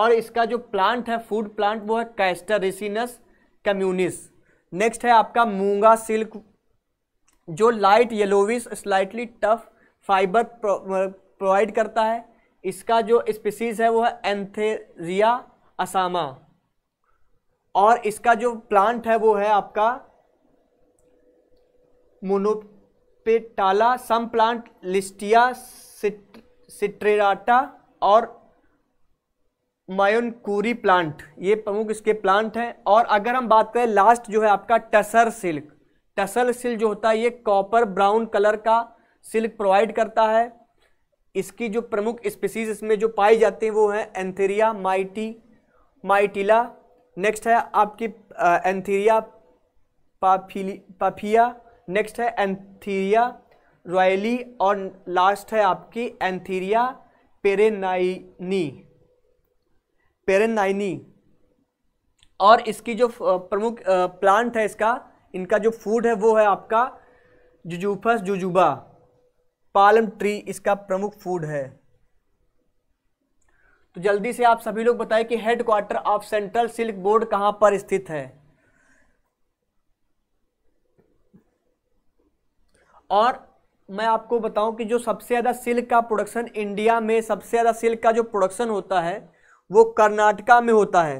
और इसका जो प्लांट है फूड प्लांट वो है कैस्टर रिसिनस कम्यूनिस नेक्स्ट है आपका मूंगा सिल्क जो light yellowish slightly tough fibre provide करता है इसका जो स्पीसीज़ है वो है एंथेरिया असामा और इसका जो प्लांट है वो है आपका मोनोपेटाला सम प्लांट लिस्टिया सिट्रेराटा और मायोनकूरी प्लांट ये प्रमुख इसके प्लांट हैं और अगर हम बात करें लास्ट जो है आपका टसर सिल्क टसर सिल्क जो होता है ये कॉपर ब्राउन कलर का सिल्क प्रोवाइड करता है इसकी जो प्रमुख स्पीसीज इसमें जो पाई जाती हैं वो हैं एंथेरिया माइटी माइटिला नेक्स्ट है आपकी एंथीरिया पाफिली पाफिया नेक्स्ट है एंथीरिया रॉयली और लास्ट है आपकी एंथीरिया पेरेनाइनी पेरेनाइनी और इसकी जो प्रमुख प्लांट है इसका इनका जो फूड है वो है आपका जुजूफस जुजुबा पालम ट्री इसका प्रमुख फूड है तो जल्दी से आप सभी लोग बताएं कि headquarter of Central Silk Board कहां पर स्थित है और मैं आपको बताऊं कि जो सबसे ज़्यादा सिल्क का प्रोडक्शन इंडिया में सबसे ज़्यादा सिल्क का जो प्रोडक्शन होता है वो कर्नाटका में होता है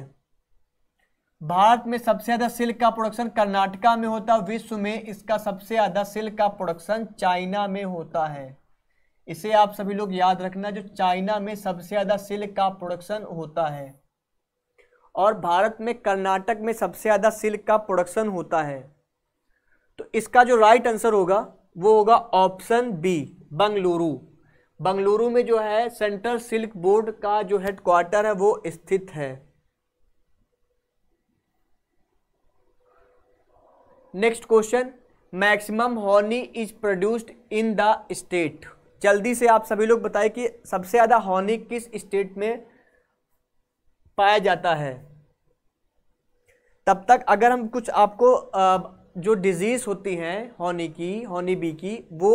भारत में सबसे ज़्यादा सिल्क का प्रोडक्शन कर्नाटका में होता है विश्व में इसका सबसे ज़्यादा सिल्क का प्रोडक्शन चाइना में होता है इसे आप सभी लोग याद रखना जो चाइना में सबसे ज़्यादा सिल्क का प्रोडक्शन होता है और भारत में कर्नाटक में सबसे ज़्यादा सिल्क का प्रोडक्शन होता है तो इसका जो राइट आंसर होगा वो होगा ऑप्शन बी बंगलुरु बंगलुरु में जो है सेंट्रल सिल्क बोर्ड का जो हेडक्वार्टर है वो स्थित है next question maximum honey is produced in the state जल्दी से आप सभी लोग बताएं कि सबसे ज़्यादा हॉनी किस स्टेट में पाया जाता है तब तक अगर हम कुछ आपको जो डिजीज़ होती हैं हॉनी की हॉनी बी की वो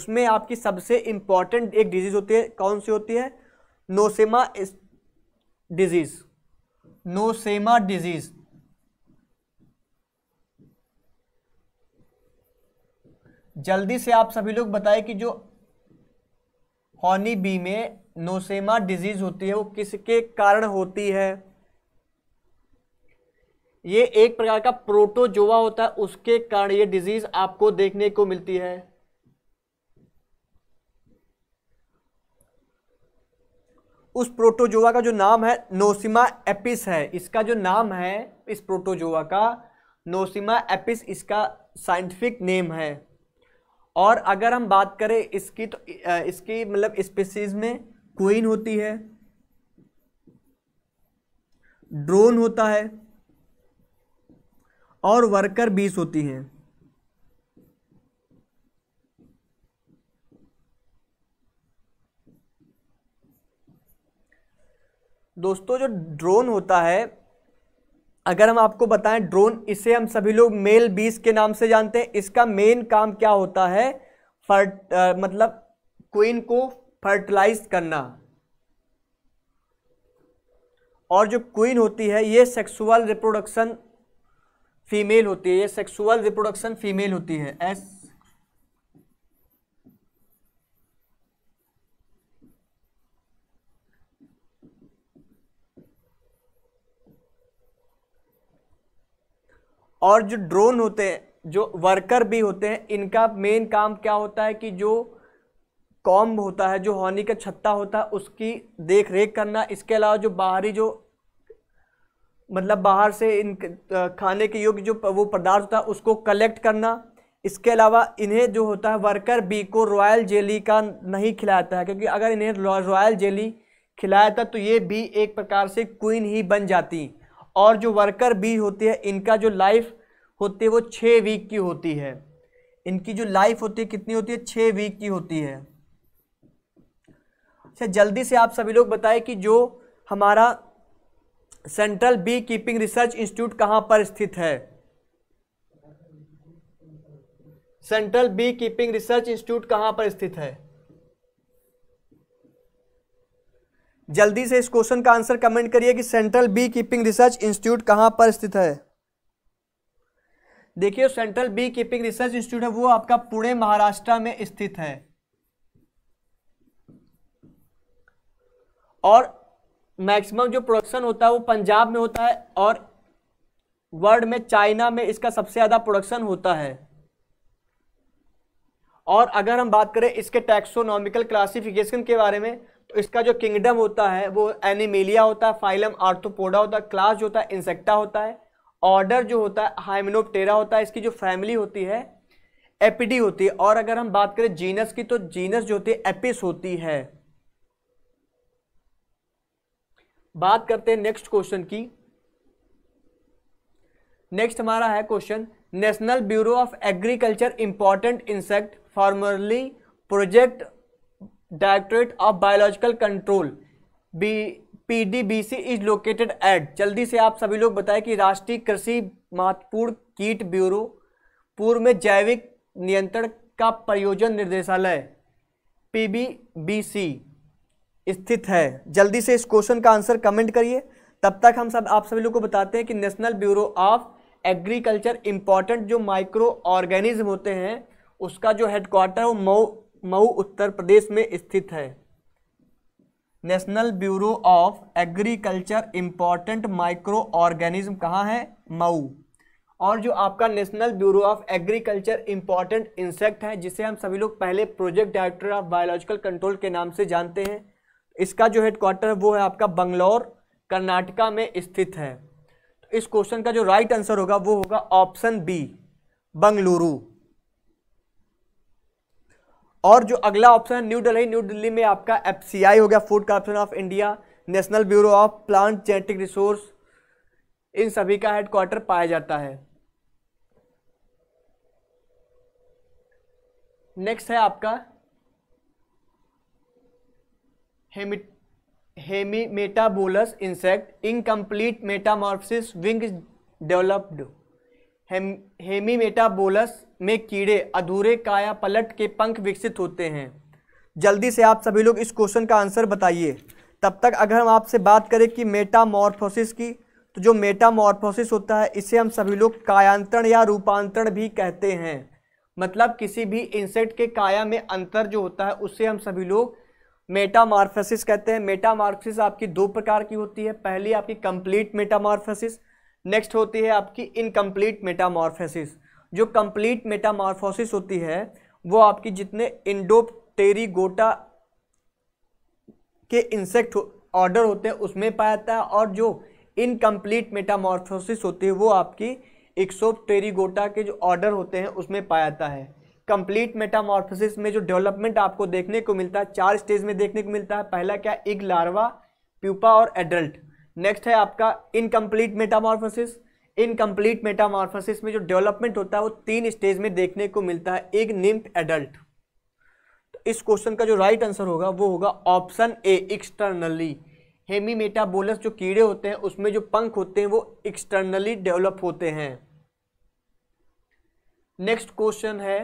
उसमें आपकी सबसे इम्पॉर्टेंट एक डिजीज़ होती है कौन सी होती है नोसेमा डिजीज़ नोसेमा डिजीज़ जल्दी से आप सभी लोग बताएं कि जो हॉनी बी में नोसेमा डिजीज होती है वो किसके कारण होती है ये एक प्रकार का प्रोटोजोआ होता है उसके कारण ये डिजीज आपको देखने को मिलती है उस प्रोटोजोआ का जो नाम है नोसिमा एपिस है इसका जो नाम है इस प्रोटोजोआ का नोसिमा एपिस इसका साइंटिफिक नेम है और अगर हम बात करें इसकी तो इसकी मतलब स्पीसीज में क्वीन होती है ड्रोन होता है और वर्कर बीस होती हैं दोस्तों जो ड्रोन होता है अगर हम आपको बताएं ड्रोन इसे हम सभी लोग मेल बीस के नाम से जानते हैं इसका मेन काम क्या होता है फर्ट आ, मतलब क्वीन को फर्टिलाइज करना और जो क्वीन होती है ये सेक्सुअल रिप्रोडक्शन फीमेल होती है ये सेक्सुअल रिप्रोडक्शन फीमेल होती है एस और जो ड्रोन होते हैं जो वर्कर भी होते हैं इनका मेन काम क्या होता है कि जो कॉम्ब होता है जो हॉनी का छत्ता होता है उसकी देख रेख करना इसके अलावा जो बाहरी जो मतलब बाहर से इन खाने के योग्य जो वो पदार्थ होता है उसको कलेक्ट करना इसके अलावा इन्हें जो होता है वर्कर बी को रॉयल जेली का नहीं खिलाता है क्योंकि अगर इन्हें रॉयल जेली खिलाया था तो ये भी एक प्रकार से क्वीन ही बन जाती और जो वर्कर बी होती है इनका जो लाइफ होती है वो छः वीक की होती है इनकी जो लाइफ होती है कितनी होती है छः वीक की होती है अच्छा जल्दी से आप सभी लोग बताएं कि जो हमारा central beekeeping research institute कहाँ पर स्थित है central beekeeping research institute कहाँ पर स्थित है जल्दी से इस क्वेश्चन का आंसर कमेंट करिए कि central beekeeping research institute कहां पर स्थित है देखिए central beekeeping research institute है वो आपका पुणे महाराष्ट्र में स्थित है और मैक्सिमम जो प्रोडक्शन होता है वो पंजाब में होता है और वर्ल्ड में चाइना में इसका सबसे ज़्यादा प्रोडक्शन होता है और अगर हम बात करें इसके टैक्सोनॉमिकल क्लासिफिकेशन के बारे में तो इसका जो किंगडम होता है वो एनिमेलिया होता है फाइलम आर्थोपोडा होता है क्लास जो होता है इंसेक्टा होता है ऑर्डर जो होता है हाइमनोपटेरा होता है इसकी जो फैमिली होती है एपिडी होती है और अगर हम बात करें जीनस की तो जीनस जो होती है एपिस होती है बात करते हैं नेक्स्ट क्वेश्चन की नेक्स्ट हमारा है question national bureau of agriculture important insect formerly project directorate of biological control B P D B C is located at जल्दी से आप सभी लोग बताएं कि राष्ट्रीय कृषि महत्वपूर्ण कीट ब्यूरो पूर्व में जैविक नियंत्रण का प्रयोजन निर्देशालय पी बी बी सी स्थित है जल्दी से इस क्वेश्चन का आंसर कमेंट करिए तब तक हम सब आप सभी लोग को बताते हैं कि national bureau of agriculture important जो माइक्रो ऑर्गेनिज्म होते हैं उसका जो हेडक्वार्टर वो मऊ मऊ उत्तर प्रदेश में स्थित है national bureau of agriculture important microorganism कहाँ है मऊ और जो आपका national bureau of agriculture important insect है जिसे हम सभी लोग पहले project director of biological control के नाम से जानते हैं इसका जो हेडक्वार्टर है वो है आपका बंगलौर कर्नाटका में स्थित है तो इस क्वेश्चन का जो राइट आंसर होगा वो होगा ऑप्शन बी बंगलुरु और जो अगला ऑप्शन है न्यू दिल्ली न्यू दिल्ली में आपका एफ हो गया food corporation of India national bureau of plant genetic resource इन सभी का हेडक्वार्टर पाया जाता है नेक्स्ट है आपका hemimetabolous insect incomplete metamorphosis wing developed hemimetabolous में कीड़े अधूरे काया पलट के पंख विकसित होते हैं जल्दी से आप सभी लोग इस क्वेश्चन का आंसर बताइए तब तक अगर हम आपसे बात करें कि मेटामॉर्फोसिस की तो जो मेटामॉर्फोसिस होता है इसे हम सभी लोग कायांतरण या रूपांतरण भी कहते हैं मतलब किसी भी इंसेक्ट के काया में अंतर जो होता है उसे हम सभी लोग मेटामार्फेसिस कहते हैं मेटामार्फेसिस आपकी दो प्रकार की होती है पहली आपकी कंप्लीट मेटामार्फेसिस नेक्स्ट होती है आपकी इनकम्प्लीट मेटामार्फेसिस जो कंप्लीट मेटामॉर्फोसिस होती है वो आपकी जितने गोटा के इंसेक्ट ऑर्डर होते हैं उसमें पाया जाता है और जो इनकम्प्लीट मेटामॉर्फोसिस होती है वो आपकी एक्सोप्टेरीगोटा के जो ऑर्डर होते हैं उसमें पाया जाता है कंप्लीट मेटामॉर्फोसिस में जो डेवलपमेंट आपको देखने को मिलता है चार स्टेज में देखने को मिलता है पहला क्या इग लार्वा प्यूपा और एडल्ट नेक्स्ट है आपका इनकम्प्लीट मेटामॉर्फोसिस इनकम्प्लीट मेटामॉर्फोसिस में जो डेवलपमेंट होता है वो तीन स्टेज में देखने को मिलता है एक निम्फ एडल्ट तो इस क्वेश्चन का जो राइट आंसर होगा वो होगा option A externally hemimetabolous जो कीड़े होते हैं उसमें जो पंख होते हैं वो एक्सटर्नली डेवलप होते हैं नेक्स्ट क्वेश्चन है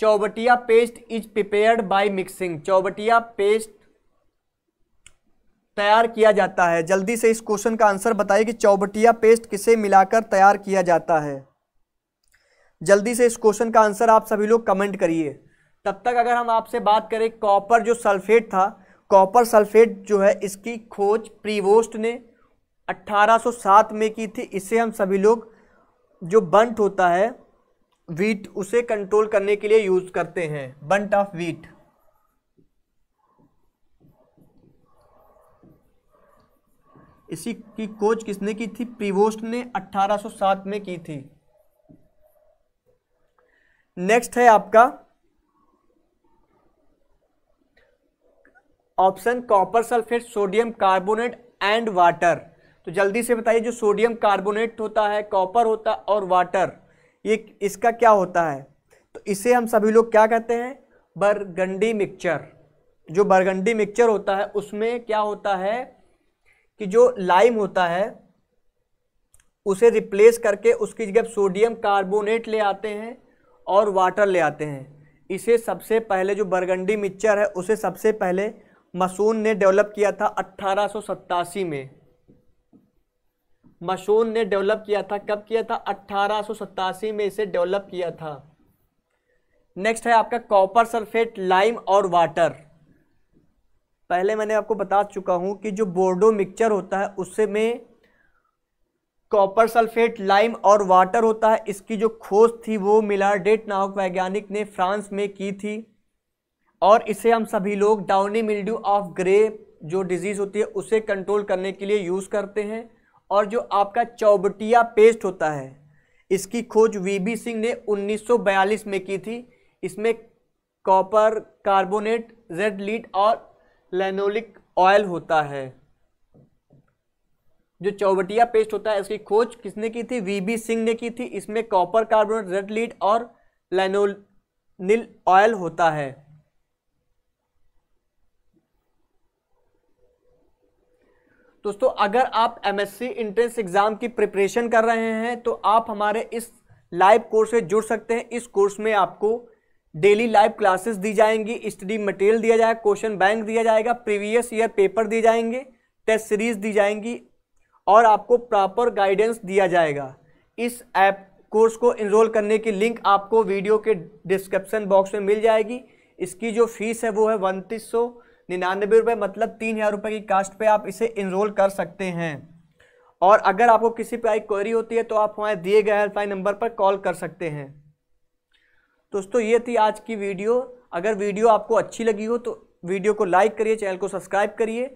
Chaubattia paste is prepared by mixing Chaubattia paste तैयार किया जाता है जल्दी से इस क्वेश्चन का आंसर बताइए कि चौबटिया पेस्ट किसे मिलाकर तैयार किया जाता है जल्दी से इस क्वेश्चन का आंसर आप सभी लोग कमेंट करिए तब तक अगर हम आपसे बात करें कॉपर जो सल्फेट था कॉपर सल्फेट जो है इसकी खोज प्रीवोस्ट ने 1807 में की थी इसे हम सभी लोग जो बंट होता है वीट उसे कंट्रोल करने के लिए यूज़ करते हैं बंट ऑफ वीट इसी की खोज किसने की थी प्रिवोस्ट ने 1807 में की थी नेक्स्ट है आपका option copper sulphate sodium carbonate and water तो जल्दी से बताइए जो सोडियम कार्बोनेट होता है कॉपर होता है और वाटर ये इसका क्या होता है तो इसे हम सभी लोग क्या कहते हैं बरगंडी मिक्सचर जो बरगंडी मिक्सचर होता है उसमें क्या होता है कि जो लाइम होता है उसे रिप्लेस करके उसकी जगह सोडियम कार्बोनेट ले आते हैं और वाटर ले आते हैं इसे सबसे पहले जो बरगंडी मिक्सचर है उसे सबसे पहले मसून ने डेवलप किया था अट्ठारह में मसून ने डेवलप किया था कब किया था अट्ठारह में इसे डेवलप किया था नेक्स्ट है आपका कॉपर सल्फेट लाइम और वाटर पहले मैंने आपको बता चुका हूँ कि जो बोर्डो मिक्सचर होता है उससे में कॉपर सल्फेट लाइम और वाटर होता है इसकी जो खोज थी वो मिलारडेट नाहक वैज्ञानिक ने फ्रांस में की थी और इसे हम सभी लोग डाउनी मिल्ड्यू ऑफ ग्रे जो डिजीज़ होती है उसे कंट्रोल करने के लिए यूज़ करते हैं और जो आपका चौबटिया पेस्ट होता है इसकी खोज वीबी सिंह ने 1942 में की थी इसमें कॉपर कार्बोनेट जेड लीड और लेनोलिक ऑयल होता है जो चौबटिया पेस्ट होता है इसकी खोज किसने की थी वी बी सिंह ने की थी इसमें कॉपर कार्बोनेट रेड लीड और लेनोनिल ऑयल होता है दोस्तों अगर आप एमएससी एंट्रेंस एग्ज़ाम की प्रिपरेशन कर रहे हैं तो आप हमारे इस लाइव कोर्स से जुड़ सकते हैं इस कोर्स में आपको डेली लाइव क्लासेस दी जाएंगी स्टडी मटेरियल दिया जाएगा क्वेश्चन बैंक दिया जाएगा प्रीवियस ईयर पेपर दिए जाएंगे टेस्ट सीरीज दी जाएंगी और आपको प्रॉपर गाइडेंस दिया जाएगा इस ऐप कोर्स को इनरोल करने की लिंक आपको वीडियो के डिस्क्रिप्शन बॉक्स में मिल जाएगी इसकी जो फीस है वो है उनतीस सौ निन्यानबे रुपये मतलब तीन हज़ार रुपये की कास्ट पे आप इसे इनरोल कर सकते हैं और अगर आपको किसी पर आई क्वेरी होती है तो आप हमारे दिए गए हेल्पलाइन नंबर पर कॉल कर सकते हैं दोस्तों ये थी आज की वीडियो अगर वीडियो आपको अच्छी लगी हो तो वीडियो को लाइक करिए चैनल को सब्सक्राइब करिए